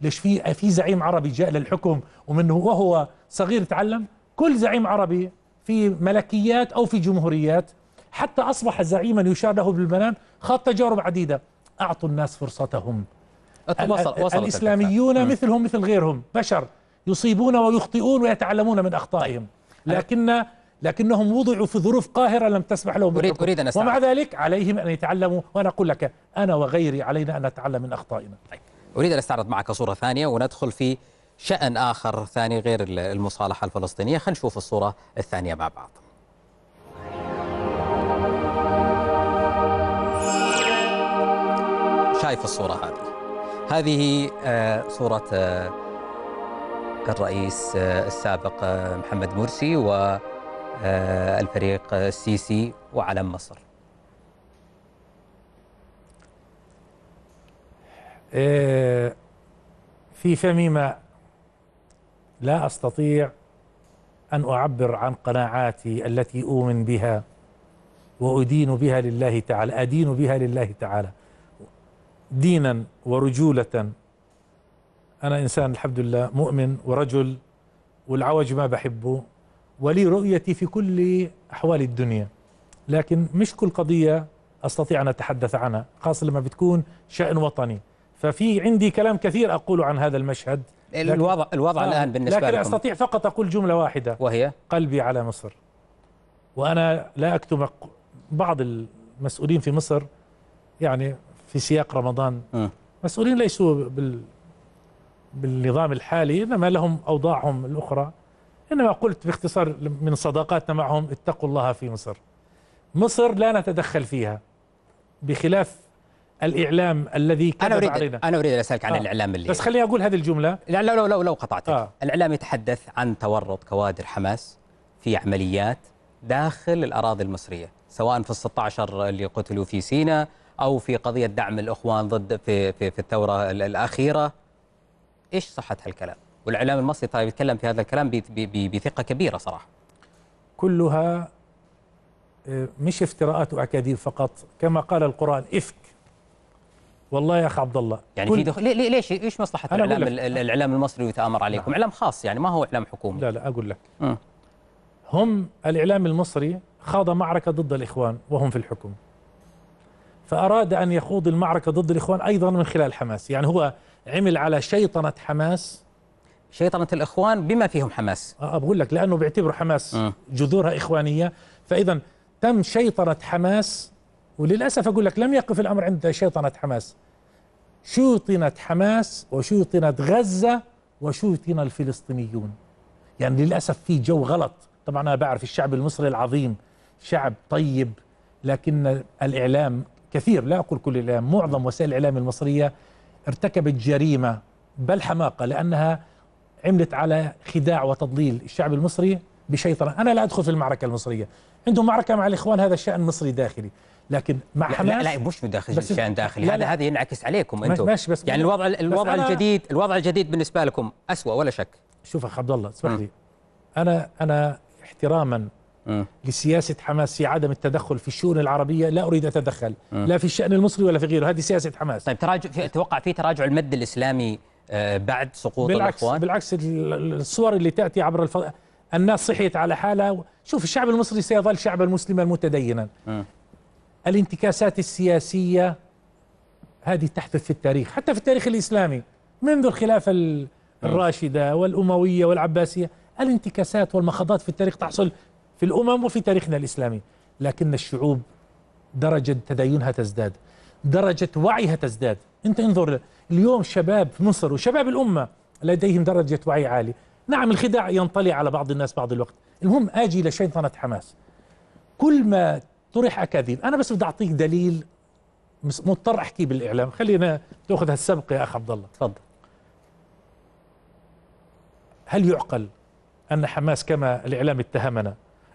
ليش في في زعيم عربي جاء للحكم ومنه وهو صغير تعلم كل زعيم عربي في ملكيات او في جمهوريات حتى اصبح زعيما يشار له بالمنام خاض تجارب عديده اعطوا الناس فرصتهم وصل وصل الاسلاميون مثلهم مثل غيرهم بشر يصيبون ويخطئون ويتعلمون من اخطائهم طيب. لكن لكنهم وضعوا في ظروف قاهرة لم تسمح لهم أريد, أريد أن ومع ذلك عليهم أن يتعلموا وأنا أقول لك أنا وغيري علينا أن نتعلم من أخطائنا طيب. أريد أن أستعرض معك صورة ثانية وندخل في شأن آخر ثاني غير المصالحة الفلسطينية خلينا نشوف الصورة الثانية مع بعض شايف الصورة هذه هذه آه، صورة آه، الرئيس آه، السابق محمد مرسي و آه، الفريق السيسي وعلم مصر آه، في فمي ما لا أستطيع أن أعبر عن قناعاتي التي أؤمن بها وأدين بها لله تعالى أدين بها لله تعالى دينا ورجولة أنا إنسان الحمد لله مؤمن ورجل والعوج ما بحبه ولي رؤيتي في كل أحوال الدنيا لكن مش كل قضية أستطيع أن أتحدث عنها خاصة لما بتكون شأن وطني ففي عندي كلام كثير أقوله عن هذا المشهد الوضع الوضع آه الآن بالنسبة لكن لكم. أستطيع فقط أقول جملة واحدة وهي قلبي على مصر وأنا لا أكتم بعض المسؤولين في مصر يعني في سياق رمضان م. آه. مسؤولين ليسوا بال بالنظام الحالي إنما لهم أوضاعهم الأخرى إنما قلت باختصار من صداقاتنا معهم اتقوا الله في مصر مصر لا نتدخل فيها بخلاف الإعلام الذي علينا أنا أريد علينا أنا أريد أن أسألك عن آه. الإعلام اللي بس خليني أقول هذه الجملة لا لو لو لو, لو قطعتك آه. الإعلام يتحدث عن تورط كوادر حماس في عمليات داخل الأراضي المصرية سواء في ال 16 اللي قتلوا في سيناء أو في قضية دعم الإخوان ضد في في, في الثورة الأخيرة إيش صحة هالكلام؟ والاعلام المصري ترى بيتكلم في هذا الكلام بثقه كبيره صراحه كلها آه، مش افتراءات واكاذيب فقط كما قال القران افك والله يا اخ عبد الله يعني في دخل ليه ليش ايش مصلحه الاعلام الاعلام المصري ويتامر عليكم؟ اعلام خاص يعني ما هو اعلام حكومي لا لا اقول لك م. هم الاعلام المصري خاض معركه ضد الاخوان وهم في الحكم فاراد ان يخوض المعركه ضد الاخوان ايضا من خلال حماس، يعني هو عمل على شيطنه حماس شيطنة الإخوان بما فيهم حماس أقول آه، آه، لك لأنه بيعتبروا حماس آه. جذورها إخوانية فإذا تم شيطنة حماس وللأسف أقول لك لم يقف الأمر عند شيطنة حماس شوطنت حماس وشوطنت غزة وشوطن الفلسطينيون يعني للأسف في جو غلط طبعا أنا بعرف الشعب المصري العظيم شعب طيب لكن الإعلام كثير لا أقول كل الإعلام معظم وسائل الإعلام المصرية ارتكبت جريمة بل حماقة لأنها عملت على خداع وتضليل الشعب المصري بشيطنة أنا لا أدخل في المعركة المصرية عندهم معركة مع الإخوان هذا شأن مصري داخلي لكن مع لا حماس لا, لا مش داخل شأن داخلي لا هذا لا هذا ينعكس عليكم انتم ماشي بس يعني الوضع الوضع الجديد الوضع الجديد بالنسبه لكم أسوأ ولا شك شوف اخ عبد الله اسمح لي انا انا احتراما م. لسياسه حماس في عدم التدخل في الشؤون العربيه لا اريد اتدخل م. لا في الشان المصري ولا في غيره هذه سياسه حماس طيب تراجع في اتوقع في تراجع المد الاسلامي آه، بعد سقوط بالعكس الاخوان بالعكس الصور اللي تاتي عبر الف... الناس صحيت على حالها شوف الشعب المصري سيظل شعبا مسلما متدينا م. آه. الانتكاسات السياسيه هذه تحدث في التاريخ حتى في التاريخ الاسلامي منذ الخلافه آه. الراشده والامويه والعباسيه الانتكاسات والمخاضات في التاريخ تحصل في الامم وفي تاريخنا الاسلامي لكن الشعوب درجه تدينها تزداد درجة وعيها تزداد أنت انظر اليوم شباب في مصر وشباب الأمة لديهم درجة وعي عالية نعم الخداع ينطلي على بعض الناس بعض الوقت المهم أجي لشيطنة حماس كل ما طرح أكاذيب أنا بس بدي أعطيك دليل مضطر أحكيه بالإعلام خلينا تأخذ هالسبق يا أخ عبد الله تفضل هل يعقل أن حماس كما الإعلام اتهمنا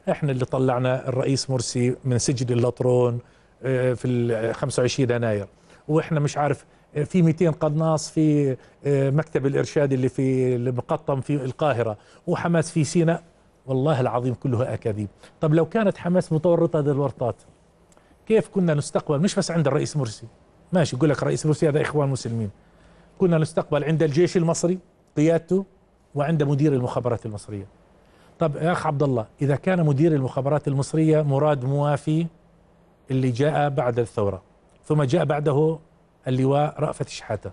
احنا اللي طلعنا الرئيس مرسي من سجن اللطرون آه، في 25 يناير واحنا مش عارف آه، في 200 قناص في آه، مكتب الارشاد اللي في المقطم في القاهره وحماس في سيناء والله العظيم كلها اكاذيب طب لو كانت حماس متورطه هذه الورطات كيف كنا نستقبل مش بس عند الرئيس مرسي ماشي يقول لك الرئيس مرسي هذا اخوان مسلمين كنا نستقبل عند الجيش المصري قيادته وعند مدير المخابرات المصريه طب يا اخ عبد الله اذا كان مدير المخابرات المصريه مراد موافي اللي جاء بعد الثورة ثم جاء بعده اللواء رأفت شحاتة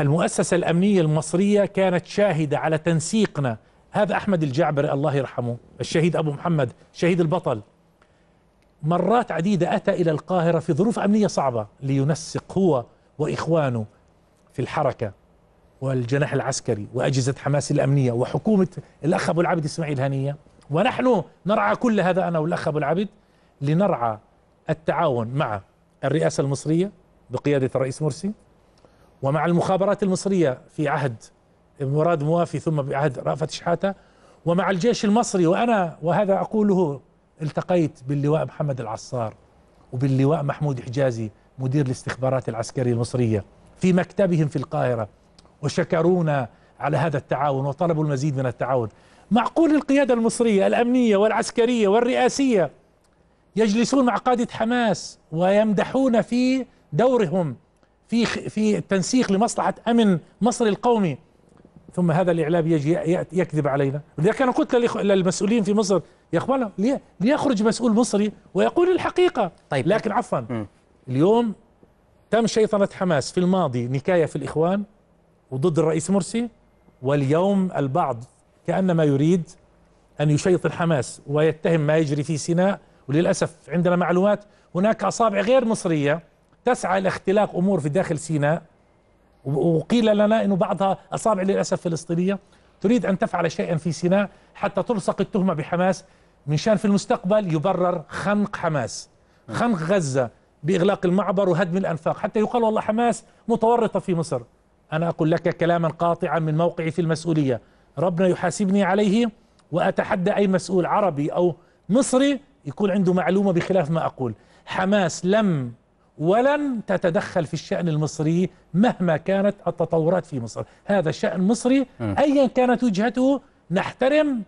المؤسسة الأمنية المصرية كانت شاهدة على تنسيقنا هذا أحمد الجعبري الله يرحمه الشهيد أبو محمد شهيد البطل مرات عديدة أتى إلى القاهرة في ظروف أمنية صعبة لينسق هو وإخوانه في الحركة والجناح العسكري وأجهزة حماس الأمنية وحكومة الأخ أبو العبد إسماعيل هنية ونحن نرعى كل هذا أنا والأخ أبو العبد لنرعى التعاون مع الرئاسة المصرية بقيادة الرئيس مرسي ومع المخابرات المصرية في عهد مراد موافي ثم بعهد رأفت شحاتة ومع الجيش المصري وأنا وهذا أقوله التقيت باللواء محمد العصار وباللواء محمود حجازي مدير الاستخبارات العسكرية المصرية في مكتبهم في القاهرة وشكرونا على هذا التعاون وطلبوا المزيد من التعاون معقول القيادة المصرية الأمنية والعسكرية والرئاسية يجلسون مع قادة حماس ويمدحون في دورهم في في التنسيق لمصلحة أمن مصر القومي ثم هذا الإعلام يجي يكذب علينا لذلك أنا قلت للمسؤولين في مصر يا أخوانا ليخرج مسؤول مصري ويقول الحقيقة طيب لكن عفوا اليوم تم شيطنة حماس في الماضي نكاية في الإخوان وضد الرئيس مرسي واليوم البعض كأنما يريد أن يشيطن حماس ويتهم ما يجري في سيناء وللأسف عندنا معلومات هناك أصابع غير مصرية تسعى لاختلاق أمور في داخل سيناء وقيل لنا أنه بعضها أصابع للأسف فلسطينية تريد أن تفعل شيئا في سيناء حتى تلصق التهمة بحماس من شان في المستقبل يبرر خنق حماس خنق غزة بإغلاق المعبر وهدم الأنفاق حتى يقال والله حماس متورطة في مصر أنا أقول لك كلاما قاطعا من موقعي في المسؤولية ربنا يحاسبني عليه وأتحدى أي مسؤول عربي أو مصري يكون عنده معلومة بخلاف ما أقول حماس لم ولن تتدخل في الشأن المصري مهما كانت التطورات في مصر هذا شأن مصري آه. أيا كانت وجهته نحترم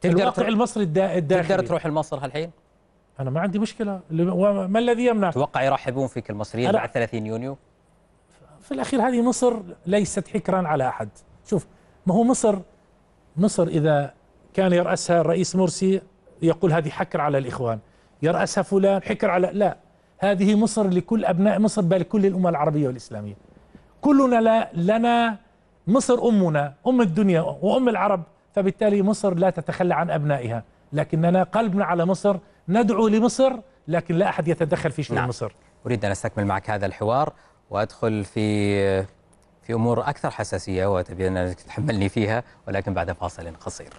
تقدر الواقع المصري الداخلي تقدر تروح لمصر هالحين؟ أنا ما عندي مشكلة ما الذي يمنع؟ توقع يرحبون فيك المصريين بعد 30 يونيو؟ في الأخير هذه مصر ليست حكرا على أحد شوف ما هو مصر مصر إذا كان يرأسها الرئيس مرسي يقول هذه حكر على الإخوان يرأسها فلان حكر على لا هذه مصر لكل أبناء مصر بل كل الأمة العربية والإسلامية كلنا لا لنا مصر أمنا أم الدنيا وأم العرب فبالتالي مصر لا تتخلى عن أبنائها لكننا قلبنا على مصر ندعو لمصر لكن لا أحد يتدخل في شؤون نعم. مصر أريد أن أستكمل معك هذا الحوار وأدخل في في أمور أكثر حساسية وتبين أنك تحملني فيها ولكن بعد فاصل قصير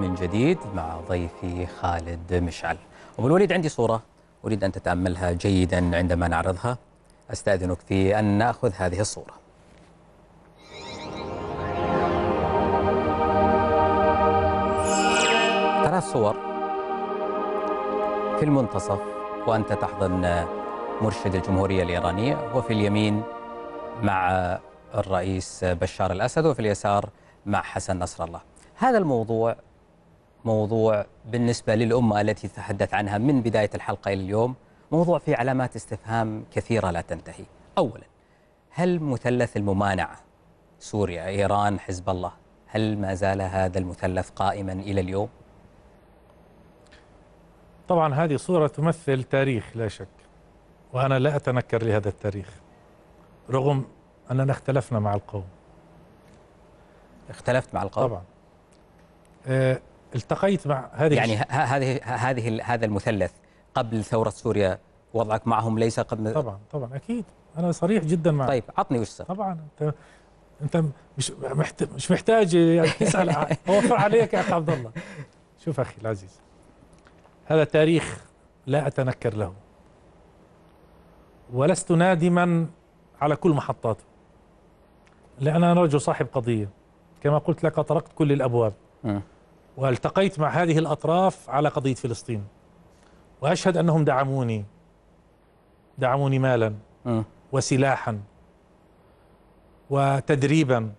من جديد مع ضيفي خالد مشعل أبو الوليد عندي صورة أريد أن تتأملها جيدا عندما نعرضها أستأذنك في أن نأخذ هذه الصورة ثلاث صور في المنتصف وأنت تحضن مرشد الجمهورية الإيرانية وفي اليمين مع الرئيس بشار الأسد وفي اليسار مع حسن نصر الله هذا الموضوع موضوع بالنسبة للأمة التي تحدث عنها من بداية الحلقة إلى اليوم موضوع فيه علامات استفهام كثيرة لا تنتهي أولا هل مثلث الممانعة سوريا إيران حزب الله هل ما زال هذا المثلث قائما إلى اليوم؟ طبعا هذه صورة تمثل تاريخ لا شك وأنا لا أتنكر لهذا التاريخ رغم أننا اختلفنا مع القوم اختلفت مع القوم؟ طبعا آه، التقيت مع هذه يعني هذه هذه هذا المثلث قبل ثوره سوريا وضعك معهم ليس قبل طبعا طبعا اكيد انا صريح جدا معك طيب عطني وش صار طبعا انت انت مش محت... مش محتاج يعني تسال اوفر عليك يا اخي عبد الله شوف اخي العزيز هذا تاريخ لا اتنكر له ولست نادما على كل محطاته لان انا رجل صاحب قضيه كما قلت لك طرقت كل الابواب والتقيت مع هذه الأطراف على قضية فلسطين وأشهد أنهم دعموني دعموني مالا آه. وسلاحا وتدريبا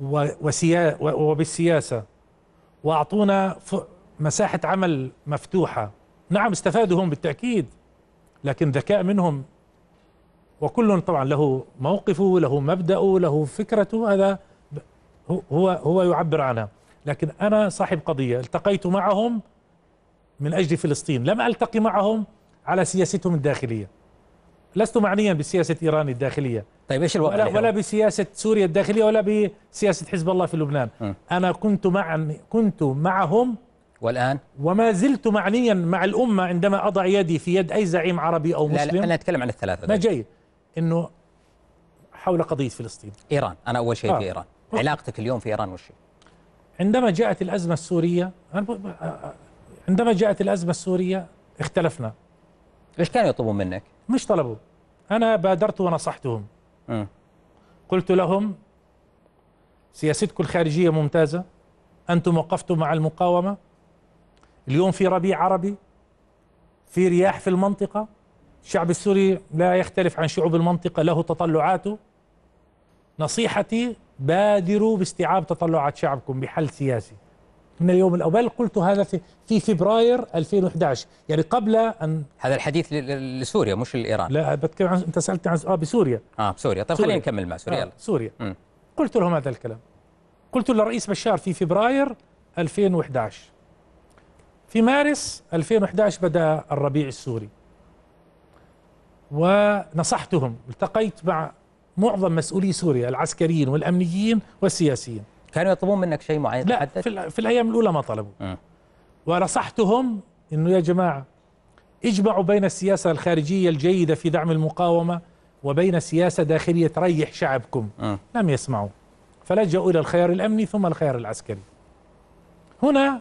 وسيا وبالسياسة وأعطونا مساحة عمل مفتوحة نعم استفادوا هم بالتأكيد لكن ذكاء منهم وكل طبعا له موقفه له مبدأه له فكرته هذا هو هو يعبر عنها لكن أنا صاحب قضية التقيت معهم من أجل فلسطين لم ألتقي معهم على سياستهم الداخلية لست معنيا بسياسة إيران الداخلية طيب إيش الوقت ولا, ولا بسياسة سوريا الداخلية ولا بسياسة حزب الله في لبنان م. أنا كنت مع... كنت معهم والآن وما زلت معنيا مع الأمة عندما أضع يدي في يد أي زعيم عربي أو مسلم لا, لا أنا أتكلم عن الثلاثة ما طيب. جاي أنه حول قضية فلسطين إيران أنا أول شيء آه. في إيران علاقتك اليوم في إيران وش عندما جاءت الأزمة السورية عندما جاءت الأزمة السورية اختلفنا إيش كانوا يطلبون منك؟ مش طلبوا أنا بادرت ونصحتهم م. قلت لهم سياستكم الخارجية ممتازة أنتم وقفتم مع المقاومة اليوم في ربيع عربي في رياح في المنطقة الشعب السوري لا يختلف عن شعوب المنطقة له تطلعاته نصيحتي بادروا باستيعاب تطلعات شعبكم بحل سياسي من اليوم الأول قلت هذا في, في فبراير 2011 يعني قبل أن هذا الحديث لسوريا مش لإيران لا بتكلم عن أنت سألتني عن آه بسوريا آه بسوريا طيب خلينا نكمل مع سوريا آه سوريا م. قلت لهم هذا الكلام قلت للرئيس بشار في فبراير 2011 في مارس 2011 بدأ الربيع السوري ونصحتهم التقيت مع معظم مسؤولي سوريا العسكريين والامنيين والسياسيين كانوا يطلبون منك شيء معين لا في, في الايام الاولى ما طلبوا أه. ونصحتهم انه يا جماعه اجمعوا بين السياسه الخارجيه الجيده في دعم المقاومه وبين سياسه داخليه تريح شعبكم أه. لم يسمعوا فلجأوا الى الخيار الامني ثم الخيار العسكري هنا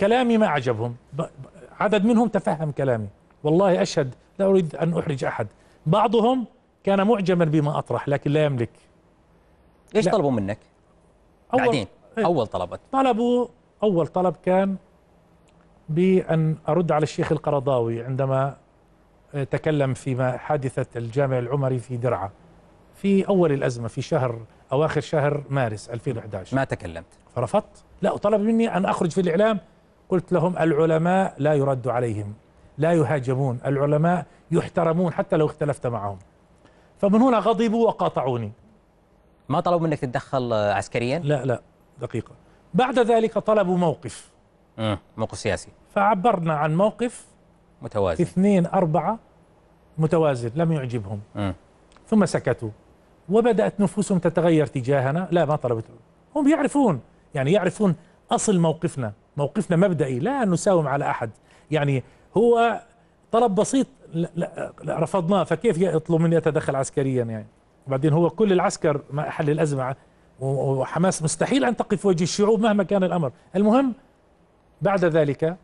كلامي ما عجبهم عدد منهم تفهم كلامي والله اشهد لا اريد ان احرج احد بعضهم كان معجبا بما أطرح لكن لا يملك ايش لا. طلبوا منك؟ أول بعدين إيه. أول طلب طلبوا أول طلب كان بأن أرد على الشيخ القرضاوي عندما آه، تكلم فيما حادثة الجامع العمري في درعا في أول الأزمة في شهر أواخر شهر مارس 2011 ما تكلمت فرفضت لا وطلب مني أن أخرج في الإعلام قلت لهم العلماء لا يرد عليهم لا يهاجمون العلماء يحترمون حتى لو اختلفت معهم فمن هنا غضبوا وقاطعوني ما طلبوا منك تتدخل آه، عسكريا؟ لا لا دقيقة بعد ذلك طلبوا موقف موقف سياسي فعبرنا عن موقف متوازن اثنين أربعة متوازن لم يعجبهم مم. ثم سكتوا وبدأت نفوسهم تتغير تجاهنا لا ما طلبت هم يعرفون يعني يعرفون أصل موقفنا موقفنا مبدئي لا نساوم على أحد يعني هو طلب بسيط لا لا رفضناه فكيف يطلب مني اتدخل عسكريا يعني وبعدين هو كل العسكر ما حل الازمه وحماس مستحيل ان تقف وجه الشعوب مهما كان الامر المهم بعد ذلك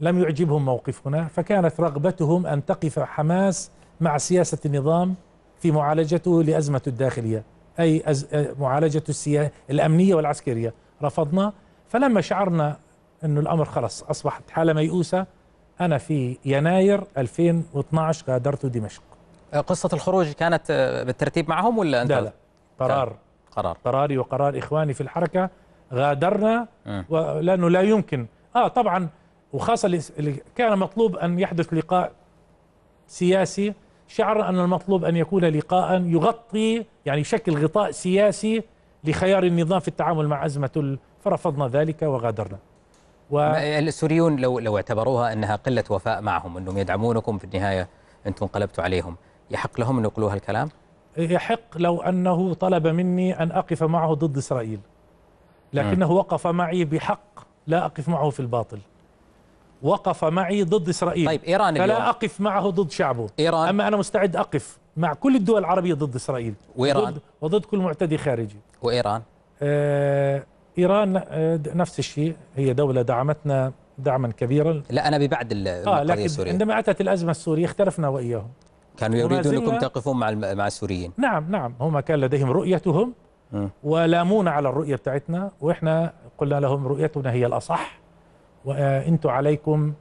لم يعجبهم موقفنا فكانت رغبتهم ان تقف حماس مع سياسه النظام في معالجته لازمه الداخليه اي أز... معالجه السيا... الامنيه والعسكريه رفضنا فلما شعرنا انه الامر خلص اصبحت حاله ميؤوسه أنا في يناير 2012 غادرت دمشق أه، قصة الخروج كانت أه، بالترتيب معهم ولا أنت؟ لا لا قرار قرار قراري وقرار إخواني في الحركة غادرنا أه. لأنه لا يمكن آه طبعا وخاصة اللي كان مطلوب أن يحدث لقاء سياسي شعرنا أن المطلوب أن يكون لقاء يغطي يعني يشكل غطاء سياسي لخيار النظام في التعامل مع أزمة فرفضنا ذلك وغادرنا و... السوريون لو لو اعتبروها انها قله وفاء معهم انهم يدعمونكم في النهايه انتم انقلبتوا عليهم يحق لهم ان يقولوا هالكلام؟ يحق لو انه طلب مني ان اقف معه ضد اسرائيل لكنه م. وقف معي بحق لا اقف معه في الباطل وقف معي ضد اسرائيل طيب ايران فلا اليوم. اقف معه ضد شعبه إيران اما انا مستعد اقف مع كل الدول العربية ضد اسرائيل وايران وضد, وضد كل معتدي خارجي وايران آه ايران آه، نفس الشيء هي دوله دعمتنا دعما كبيرا لا انا ببعد آه السوريه عندما اتت الازمه السوريه اختلفنا واياهم كانوا يريدونكم تقفون مع مع السوريين نعم نعم هم كان لديهم رؤيتهم ولامونا على الرؤيه بتاعتنا واحنا قلنا لهم رؤيتنا هي الاصح وانتم عليكم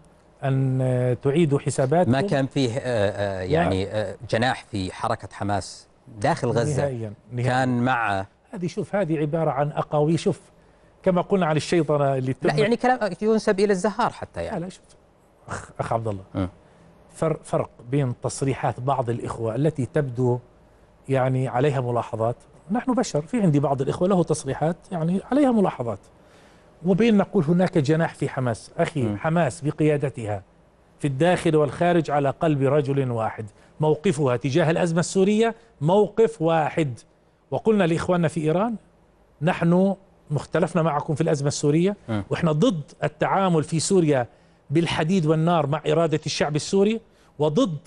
ان تعيدوا حسابات ما كان فيه آه، آه، يعني جناح في حركه حماس داخل غزه نهائياً. نهائياً. كان مع هذه شوف هذه عباره عن اقاويل شوف كما قلنا عن الشيطنه اللي لا يعني كلام ينسب الى الزهار حتى يعني لا شوف اخ اخ عبد الله آه. فرق بين تصريحات بعض الاخوه التي تبدو يعني عليها ملاحظات نحن بشر في عندي بعض الاخوه له تصريحات يعني عليها ملاحظات وبين نقول هناك جناح في حماس اخي م. حماس بقيادتها في الداخل والخارج على قلب رجل واحد موقفها تجاه الازمه السوريه موقف واحد وقلنا لاخواننا في ايران نحن مختلفنا معكم في الأزمة السورية آه. وإحنا ضد التعامل في سوريا بالحديد والنار مع إرادة الشعب السوري وضد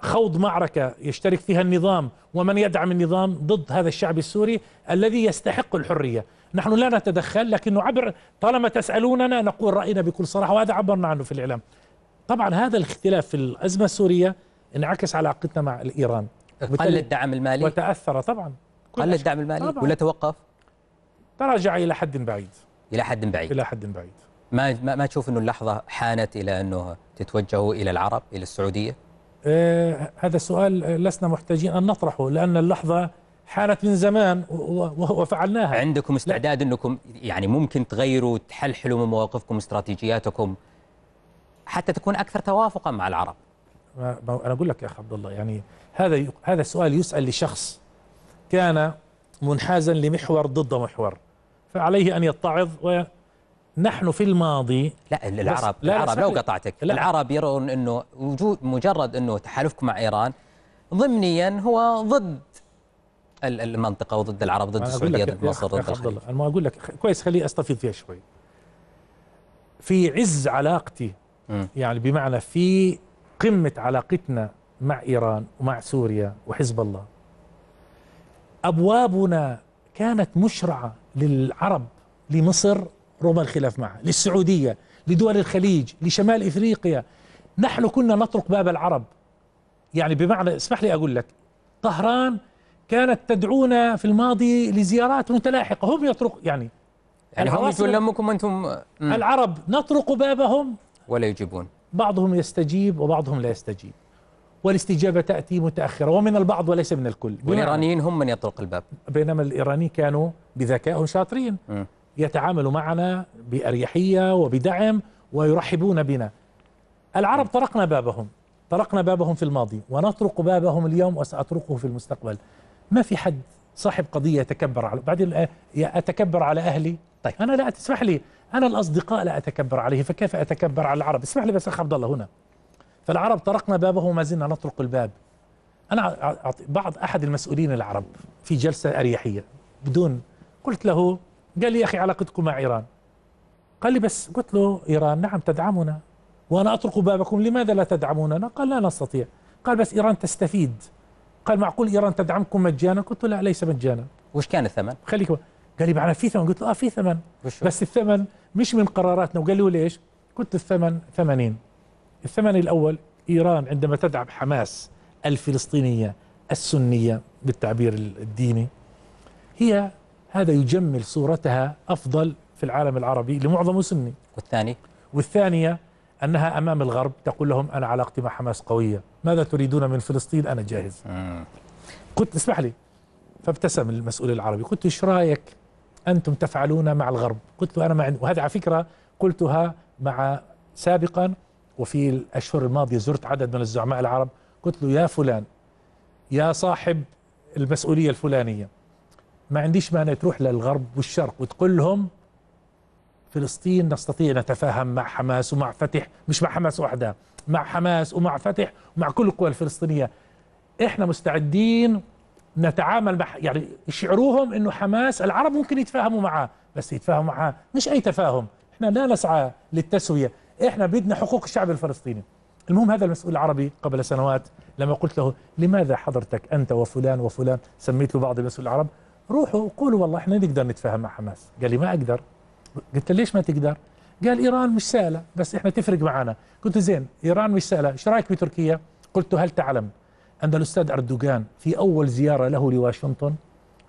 خوض معركة يشترك فيها النظام ومن يدعم النظام ضد هذا الشعب السوري الذي يستحق الحرية نحن لا نتدخل لكنه عبر طالما تسألوننا نقول رأينا بكل صراحة وهذا عبرنا عنه في الإعلام طبعا هذا الاختلاف في الأزمة السورية انعكس على علاقتنا مع إيران قل الدعم المالي وتأثر طبعا قل الدعم المالي طبعاً. ولا توقف تراجع إلى حد بعيد إلى حد بعيد إلى حد بعيد ما ما تشوف أنه اللحظة حانت إلى أنه تتوجهوا إلى العرب إلى السعودية؟ آه هذا سؤال لسنا محتاجين أن نطرحه لأن اللحظة حانت من زمان وفعلناها عندكم استعداد أنكم يعني ممكن تغيروا تحلحلوا من مواقفكم استراتيجياتكم حتى تكون أكثر توافقا مع العرب ما أنا أقول لك يا أخ عبد الله يعني هذا هذا السؤال يسأل لشخص كان منحازا لمحور ضد محور فعليه أن يتعظ نحن في الماضي لا العرب لا العرب لو قطعتك لا العرب يرون انه وجود مجرد انه تحالفك مع ايران ضمنيا هو ضد المنطقه وضد العرب ضد السعوديه ضد مصر ضد الخليج الله انا ما اقول لك كويس خليني استفيض فيها شوي في عز علاقتي م. يعني بمعنى في قمه علاقتنا مع ايران ومع سوريا وحزب الله ابوابنا كانت مشرعه للعرب لمصر رغم الخلاف معها للسعودية لدول الخليج لشمال إفريقيا نحن كنا نطرق باب العرب يعني بمعنى اسمح لي أقول لك طهران كانت تدعونا في الماضي لزيارات متلاحقة هم يطرق يعني يعني هم يتولمكم أنتم العرب نطرق بابهم ولا يجيبون بعضهم يستجيب وبعضهم لا يستجيب والاستجابة تأتي متأخرة ومن البعض وليس من الكل والإيرانيين هم من يطرق الباب بينما الإيرانيين كانوا بذكائهم شاطرين يتعاملوا معنا بأريحية وبدعم ويرحبون بنا العرب طرقنا بابهم طرقنا بابهم في الماضي ونطرق بابهم اليوم وسأطرقه في المستقبل ما في حد صاحب قضية يتكبر على بعدين أتكبر على أهلي طيب أنا لا تسمح لي أنا الأصدقاء لا أتكبر عليه فكيف أتكبر على العرب اسمح لي بس أخ عبد الله هنا فالعرب طرقنا بابه وما زلنا نطرق الباب أنا بعض أحد المسؤولين العرب في جلسة أريحية بدون قلت له قال لي يا أخي علاقتكم مع إيران قال لي بس قلت له إيران نعم تدعمنا وأنا أطرق بابكم لماذا لا تدعموننا قال لا نستطيع قال بس إيران تستفيد قال معقول إيران تدعمكم مجانا قلت له لا ليس مجانا وش كان الثمن خليك قال لي معنا في ثمن قلت له آه في ثمن بس الثمن مش من قراراتنا وقال لي ليش قلت الثمن ثمانين الثمن الأول إيران عندما تدعم حماس الفلسطينية السنية بالتعبير الديني هي هذا يجمل صورتها أفضل في العالم العربي لمعظمه سني والثاني والثانية أنها أمام الغرب تقول لهم أنا علاقتي مع حماس قوية ماذا تريدون من فلسطين أنا جاهز قلت اسمح لي فابتسم المسؤول العربي قلت ايش رايك انتم تفعلون مع الغرب قلت له انا ما عندي وهذه على فكره قلتها مع سابقا وفي الأشهر الماضية زرت عدد من الزعماء العرب قلت له يا فلان يا صاحب المسؤولية الفلانية ما عنديش مانع تروح للغرب والشرق وتقول لهم فلسطين نستطيع نتفاهم مع حماس ومع فتح مش مع حماس وحدها مع حماس ومع فتح ومع كل القوى الفلسطينية احنا مستعدين نتعامل مع يعني يشعروهم انه حماس العرب ممكن يتفاهموا معاه بس يتفاهموا معاه مش اي تفاهم احنا لا نسعى للتسوية احنا بدنا حقوق الشعب الفلسطيني المهم هذا المسؤول العربي قبل سنوات لما قلت له لماذا حضرتك أنت وفلان وفلان سميت له بعض المسؤول العرب روحوا قولوا والله احنا نقدر نتفاهم مع حماس قال لي ما أقدر قلت له ليش ما تقدر قال إيران مش سهلة بس احنا تفرق معنا قلت زين إيران مش سهلة ايش رايك بتركيا قلت هل تعلم أن الأستاذ أردوغان في أول زيارة له لواشنطن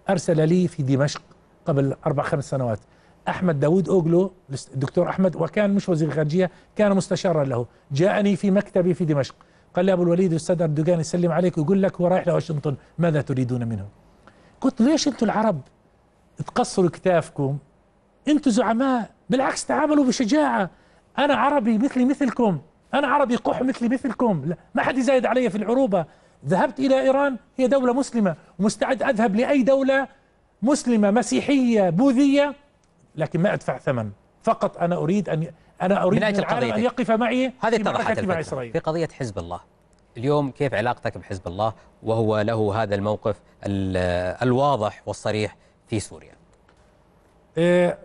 أرسل لي في دمشق قبل أربع خمس سنوات أحمد داوود أوغلو الدكتور أحمد وكان مش وزير خارجية كان مستشارا له جاءني في مكتبي في دمشق قال لي أبو الوليد الأستاذ أردوغان يسلم عليك ويقول لك هو رايح لواشنطن ماذا تريدون منه قلت ليش أنتم العرب تقصروا كتافكم أنتم زعماء بالعكس تعاملوا بشجاعة أنا عربي مثلي مثلكم أنا عربي قح مثلي مثلكم لا ما حد يزايد علي في العروبة ذهبت إلى إيران هي دولة مسلمة ومستعد أذهب لأي دولة مسلمة مسيحية بوذية لكن ما أدفع ثمن فقط أنا أريد أن أنا أريد من, من أن يقف معي هذه في مع إسرائيل في قضية حزب الله اليوم كيف علاقتك بحزب الله وهو له هذا الموقف الواضح والصريح في سوريا إيه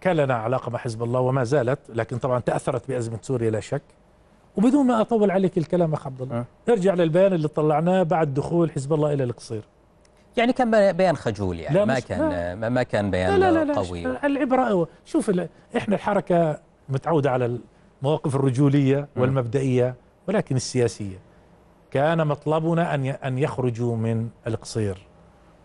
كان لنا علاقة مع حزب الله وما زالت لكن طبعا تأثرت بأزمة سوريا لا شك وبدون ما أطول عليك الكلام أخ عبد الله أه؟ للبيان اللي طلعناه بعد دخول حزب الله إلى القصير يعني كان بيان خجول يعني لا ما كان لا ما كان بيان لا لا لا قوي لا العبره هو شوف احنا الحركه متعوده على المواقف الرجوليه والمبدئيه ولكن السياسيه كان مطلبنا ان ان يخرجوا من القصير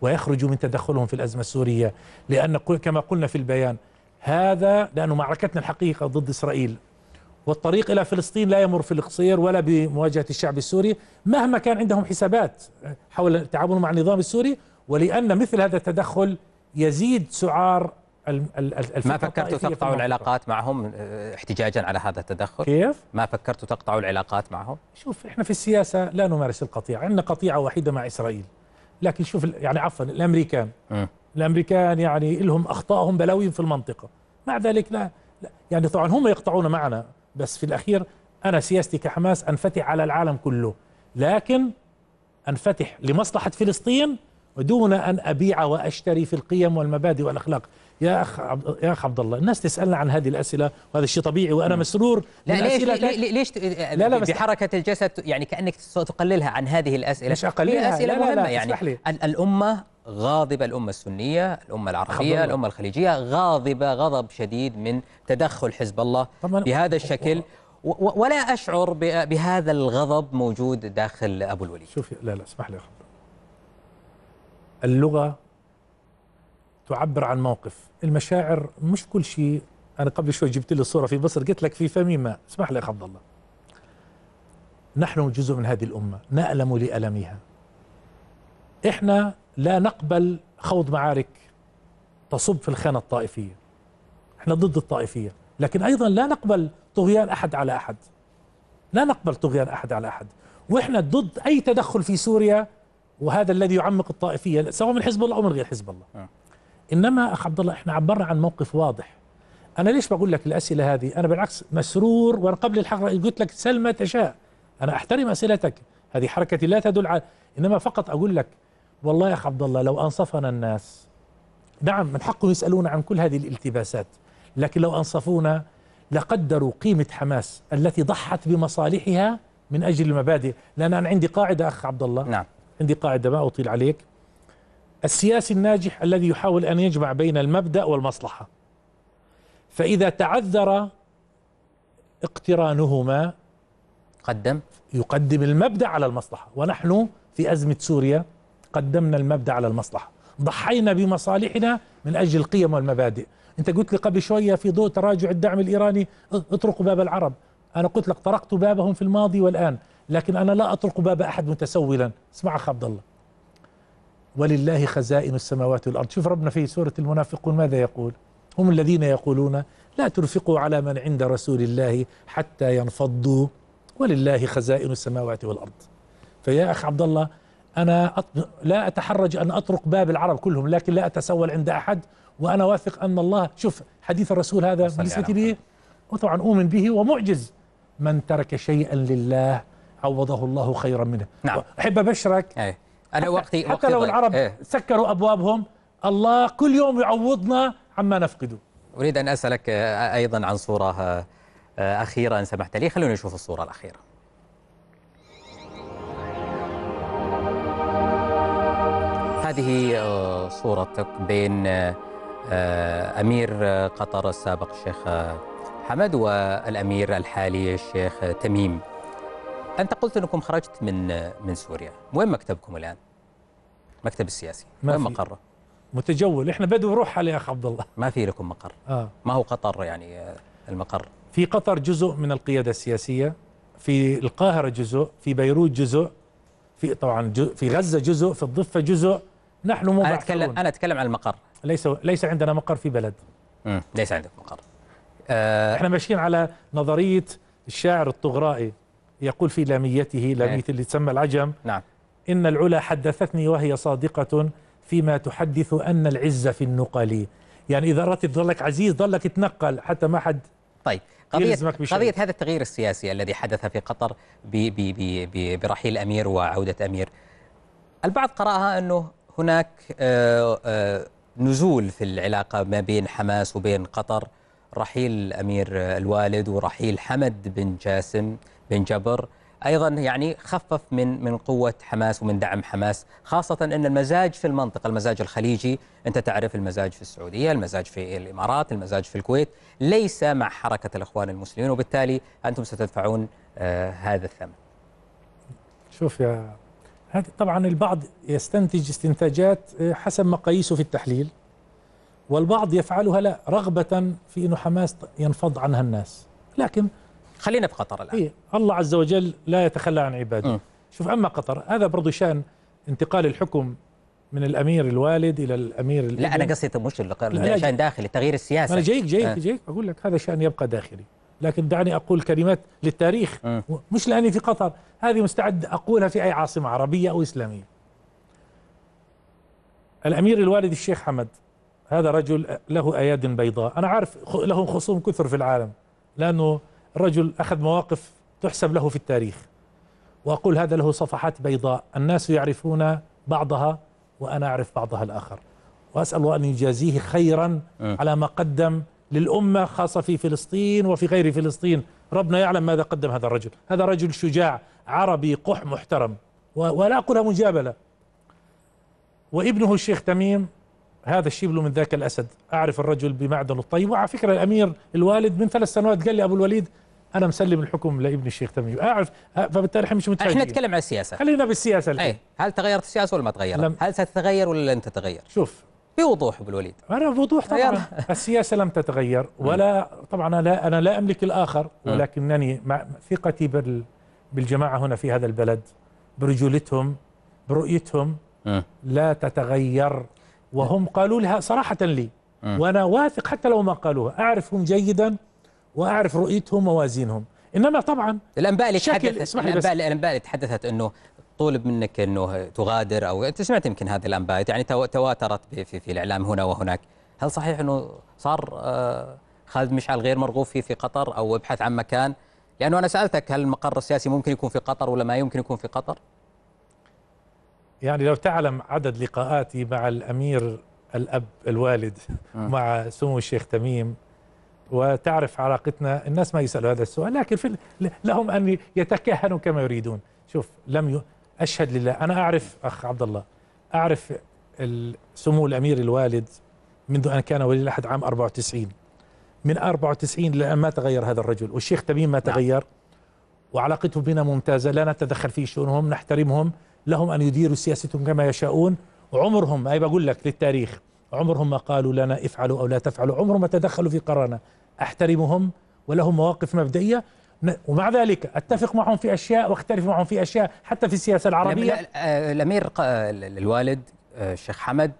ويخرجوا من تدخلهم في الازمه السوريه لان كما قلنا في البيان هذا لانه معركتنا الحقيقه ضد اسرائيل والطريق إلى فلسطين لا يمر في القصير ولا بمواجهة الشعب السوري مهما كان عندهم حسابات حول التعامل مع النظام السوري ولأن مثل هذا التدخل يزيد سعار ما فكرتوا تقطعوا العلاقات معهم آه، احتجاجا على هذا التدخل؟ كيف؟ ما فكرتوا تقطعوا العلاقات معهم؟ شوف احنا في السياسه لا نمارس القطيع عندنا قطيعه وحيده مع اسرائيل. لكن شوف يعني عفوا الامريكان م. الامريكان يعني لهم اخطائهم بلوين في المنطقه. مع ذلك لا, لا يعني طبعا هم يقطعون معنا بس في الأخير أنا سياستي كحماس أنفتح على العالم كله لكن أنفتح لمصلحة فلسطين دون أن أبيع وأشتري في القيم والمبادئ والأخلاق يا أخ عبد يا أخ عبد الله الناس تسألنا عن هذه الأسئلة وهذا الشيء طبيعي وأنا مسرور لا ليش ليش لا لا بحركة الجسد يعني كأنك تقللها عن هذه الأسئلة مش أقللها أسئلة لا لا لا مهمة يعني الأمة غاضبة الأمة السنية الأمة العربية الأمة الخليجية غاضبة غضب شديد من تدخل حزب الله بهذا الشكل ولا أشعر بهذا الغضب موجود داخل أبو الوليد شوفي لا لا اسمح لي اللغة تعبر عن موقف المشاعر مش كل شيء أنا قبل شوي جبت لي صورة في مصر قلت لك في فمي ما اسمح لي عبد الله نحن جزء من هذه الأمة نألم لألمها إحنا لا نقبل خوض معارك تصب في الخانة الطائفية احنا ضد الطائفية لكن أيضا لا نقبل طغيان أحد على أحد لا نقبل طغيان أحد على أحد وإحنا ضد أي تدخل في سوريا وهذا الذي يعمق الطائفية سواء من حزب الله أو من غير حزب الله آه. إنما أخ عبد الله إحنا عبرنا عن موقف واضح أنا ليش بقول لك الأسئلة هذه أنا بالعكس مسرور وأنا قبل الحلقة قلت لك سل ما تشاء أنا أحترم أسئلتك هذه حركتي لا تدل على إنما فقط أقول لك والله يا أخ عبد الله لو أنصفنا الناس نعم من حقه يسألون عن كل هذه الالتباسات لكن لو أنصفونا لقدروا قيمة حماس التي ضحت بمصالحها من أجل المبادئ لأن أنا عندي قاعدة أخ عبد الله نعم عندي قاعدة ما أطيل عليك السياسي الناجح الذي يحاول أن يجمع بين المبدأ والمصلحة فإذا تعذر اقترانهما قدم يقدم المبدأ على المصلحة ونحن في أزمة سوريا قدمنا المبدا على المصلحه ضحينا بمصالحنا من اجل القيم والمبادئ انت قلت لي قبل شويه في ضوء تراجع الدعم الايراني اطرقوا باب العرب انا قلت لك طرقت بابهم في الماضي والان لكن انا لا اطرق باب احد متسولا اسمع اخ عبد الله ولله خزائن السماوات والارض شوف ربنا في سوره المنافقون ماذا يقول هم الذين يقولون لا تنفقوا على من عند رسول الله حتى ينفضوا ولله خزائن السماوات والارض فيا اخ عبد الله أنا لا أتحرج أن أطرق باب العرب كلهم لكن لا أتسول عند أحد وأنا واثق أن الله شوف حديث الرسول هذا بالنسبة لي وطبعا أؤمن به ومعجز من ترك شيئا لله عوضه الله خيرا منه نعم. أحب أبشرك أي. أنا وقتي حتى وقتي لو ضيق. العرب أيه. سكروا أبوابهم الله كل يوم يعوضنا عما نفقده أريد أن أسألك آه، أيضا عن صورة آه، أخيرة إن سمحت لي خلونا نشوف الصورة الأخيرة هذه آه، صورتك بين آه، أمير آه، قطر السابق الشيخ حمد والأمير الحالي الشيخ تميم أنت قلت أنكم خرجت من من سوريا وين مكتبكم الآن؟ مكتب السياسي ما وين مقره؟ متجول احنا بدو روح على يا أخ عبد الله ما في لكم مقر آه. ما هو قطر يعني المقر في قطر جزء من القيادة السياسية في القاهرة جزء في بيروت جزء في طبعا جزء في غزة جزء في الضفة جزء نحن مو أنا أتكلم, أنا أتكلم عن المقر ليس ليس عندنا مقر في بلد مم. ليس عندك مقر أه احنا ماشيين على نظرية الشاعر الطغرائي يقول في لاميته لاميته اللي تسمى العجم نعم إن العلا حدثتني وهي صادقة فيما تحدث أن العز في النقل يعني إذا أردت ظلك عزيز ظلك تنقل حتى ما حد طيب قضية, قضية هذا التغيير السياسي الذي حدث في قطر ب ب ب برحيل أمير وعودة أمير البعض قرأها أنه هناك آه، آه، نزول في العلاقة ما بين حماس وبين قطر رحيل أمير الوالد ورحيل حمد بن جاسم بن جبر ايضا يعني خفف من من قوه حماس ومن دعم حماس خاصه ان المزاج في المنطقه المزاج الخليجي انت تعرف المزاج في السعوديه المزاج في الامارات المزاج في الكويت ليس مع حركه الاخوان المسلمين وبالتالي انتم ستدفعون آه، هذا الثمن شوف يا هذه طبعا البعض يستنتج استنتاجات آه، حسب مقاييسه في التحليل والبعض يفعلها لا رغبة في أنه حماس ينفض عنها الناس لكن خلينا في قطر الآن إيه الله عز وجل لا يتخلى عن عباده م. شوف أما قطر هذا برضو شأن انتقال الحكم من الأمير الوالد إلى الأمير الابن. لا أنا قصدي مش اللقاء شأن داخلي التغيير السياسي أنا جايك جايك آه. جايك أقول لك هذا شأن يبقى داخلي لكن دعني أقول كلمات للتاريخ أه. مش لأني في قطر هذه مستعد أقولها في أي عاصمة عربية أو إسلامية الأمير الوالد الشيخ حمد هذا رجل له أياد بيضاء أنا عارف له خصوم كثر في العالم لأنه الرجل أخذ مواقف تحسب له في التاريخ وأقول هذا له صفحات بيضاء الناس يعرفون بعضها وأنا أعرف بعضها الآخر وأسأل الله أن يجازيه خيرا أه. على ما قدم للأمة خاصة في فلسطين وفي غير فلسطين ربنا يعلم ماذا قدم هذا الرجل هذا رجل شجاع عربي قح محترم ولا أقولها مجابلة وابنه الشيخ تميم هذا الشبل من ذاك الأسد أعرف الرجل بمعدنه الطيب وعلى فكرة الأمير الوالد من ثلاث سنوات قال لي أبو الوليد أنا مسلم الحكم لابن الشيخ تميم أعرف فبالتالي إحنا مش متفاجئ إحنا نتكلم عن السياسة خلينا بالسياسة أي هل تغيرت السياسة ولا ما تغيرت؟ هل ستتغير ولا لن تتغير؟ شوف بوضوح ابو الوليد انا بوضوح طبعا السياسه لم تتغير ولا طبعا انا لا انا لا املك الاخر ولكنني مع ثقتي بال بالجماعه هنا في هذا البلد برجولتهم برؤيتهم لا تتغير وهم قالوا لها صراحه لي وانا واثق حتى لو ما قالوها اعرفهم جيدا واعرف رؤيتهم وموازينهم انما طبعا الانباء اللي تحدثت الانباء اللي تحدثت انه طولب منك انه تغادر او انت سمعت يمكن هذه الانباء يعني تواترت في, في الاعلام هنا وهناك هل صحيح انه صار آه، خالد مشعل غير مرغوب فيه في قطر او ابحث عن مكان لانه انا سالتك هل المقر السياسي ممكن يكون في قطر ولا ما يمكن يكون في قطر يعني لو تعلم عدد لقاءاتي مع الامير الاب الوالد مع سمو الشيخ تميم وتعرف علاقتنا الناس ما يسالوا هذا السؤال لكن في لهم ان يتكهنوا كما يريدون شوف لم أشهد لله أنا أعرف أخ عبد الله أعرف سمو الأمير الوالد منذ أن كان ولي العهد عام 94 من 94 لأن ما تغير هذا الرجل والشيخ تميم ما نعم. تغير وعلاقته بنا ممتازة لا نتدخل في شؤونهم نحترمهم لهم أن يديروا سياستهم كما يشاؤون وعمرهم أي بقول لك للتاريخ عمرهم ما قالوا لنا افعلوا أو لا تفعلوا عمرهم ما تدخلوا في قرارنا أحترمهم ولهم مواقف مبدئية ومع ذلك اتفق معهم في اشياء واختلف معهم في اشياء حتى في السياسه العربيه آه، الامير الوالد آه، الشيخ حمد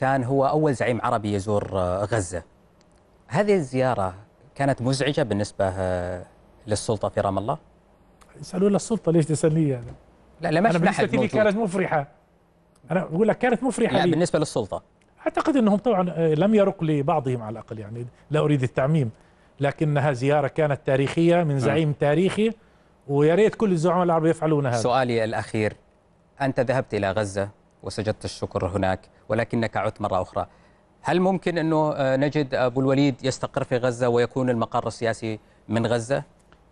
كان هو اول زعيم عربي يزور آه، غزه هذه الزياره كانت مزعجه بالنسبه للسلطه في رام الله يسالوا للسلطه ليش تسالني يعني لا لا ما انا بالنسبه لي كانت مفرحه انا بقول لك كانت مفرحه لا لي. بالنسبه للسلطه اعتقد انهم طبعا لم يرق لبعضهم على الاقل يعني لا اريد التعميم لكنها زيارة كانت تاريخية من نعم. زعيم تاريخي ويا ريت كل الزعماء العرب يفعلون هذا سؤالي الأخير أنت ذهبت إلى غزة وسجدت الشكر هناك ولكنك عدت مرة أخرى هل ممكن أنه آه، نجد أبو الوليد يستقر في غزة ويكون المقر السياسي من غزة؟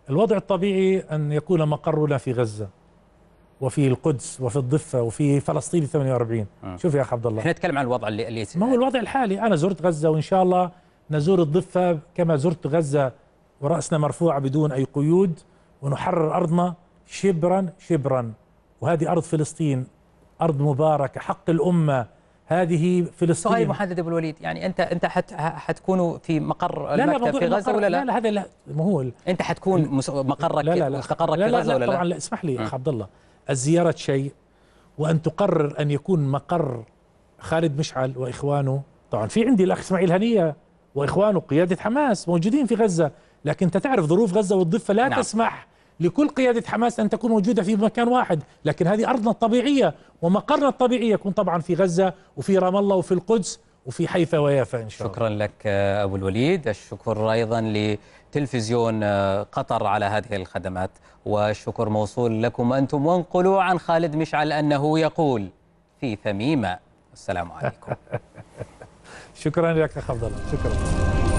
الوضع الطبيعي أن يكون مقرنا في غزة وفي القدس وفي الضفة وفي فلسطين 48 أه. شوف يا أخ عبد الله احنا نتكلم عن الوضع اللي ما هو الوضع الحالي أنا زرت غزة وإن شاء الله نزور الضفة كما زرت غزة ورأسنا مرفوعة بدون أي قيود ونحرر أرضنا شبرا شبرا وهذه أرض فلسطين أرض مباركة حق الأمة هذه فلسطين سؤال محدد ابو الوليد يعني انت انت حت حتكونوا في مقر لا لا في غزه ولا لا؟ لا لا هذا لا ما هو انت حتكون مقرك لا لا لا مستقرك لا لا في غزه لا ولا لا؟ طبعا لا اسمح لي اخ آه. عبد الله الزياره شيء وان تقرر ان يكون مقر خالد مشعل واخوانه طبعا في عندي الاخ اسماعيل هنيه وإخوانه قيادة حماس موجودين في غزة لكن أنت تعرف ظروف غزة والضفة لا نعم. تسمح لكل قيادة حماس أن تكون موجودة في مكان واحد لكن هذه أرضنا الطبيعية ومقرنا الطبيعي يكون طبعا في غزة وفي رام الله وفي القدس وفي حيفا ويافا إن شاء الله شكرا لك أبو الوليد الشكر أيضا لتلفزيون قطر على هذه الخدمات والشكر موصول لكم أنتم وانقلوا عن خالد مشعل أنه يقول في ثميمة السلام عليكم شكرا لك اخ عبد الله شكرا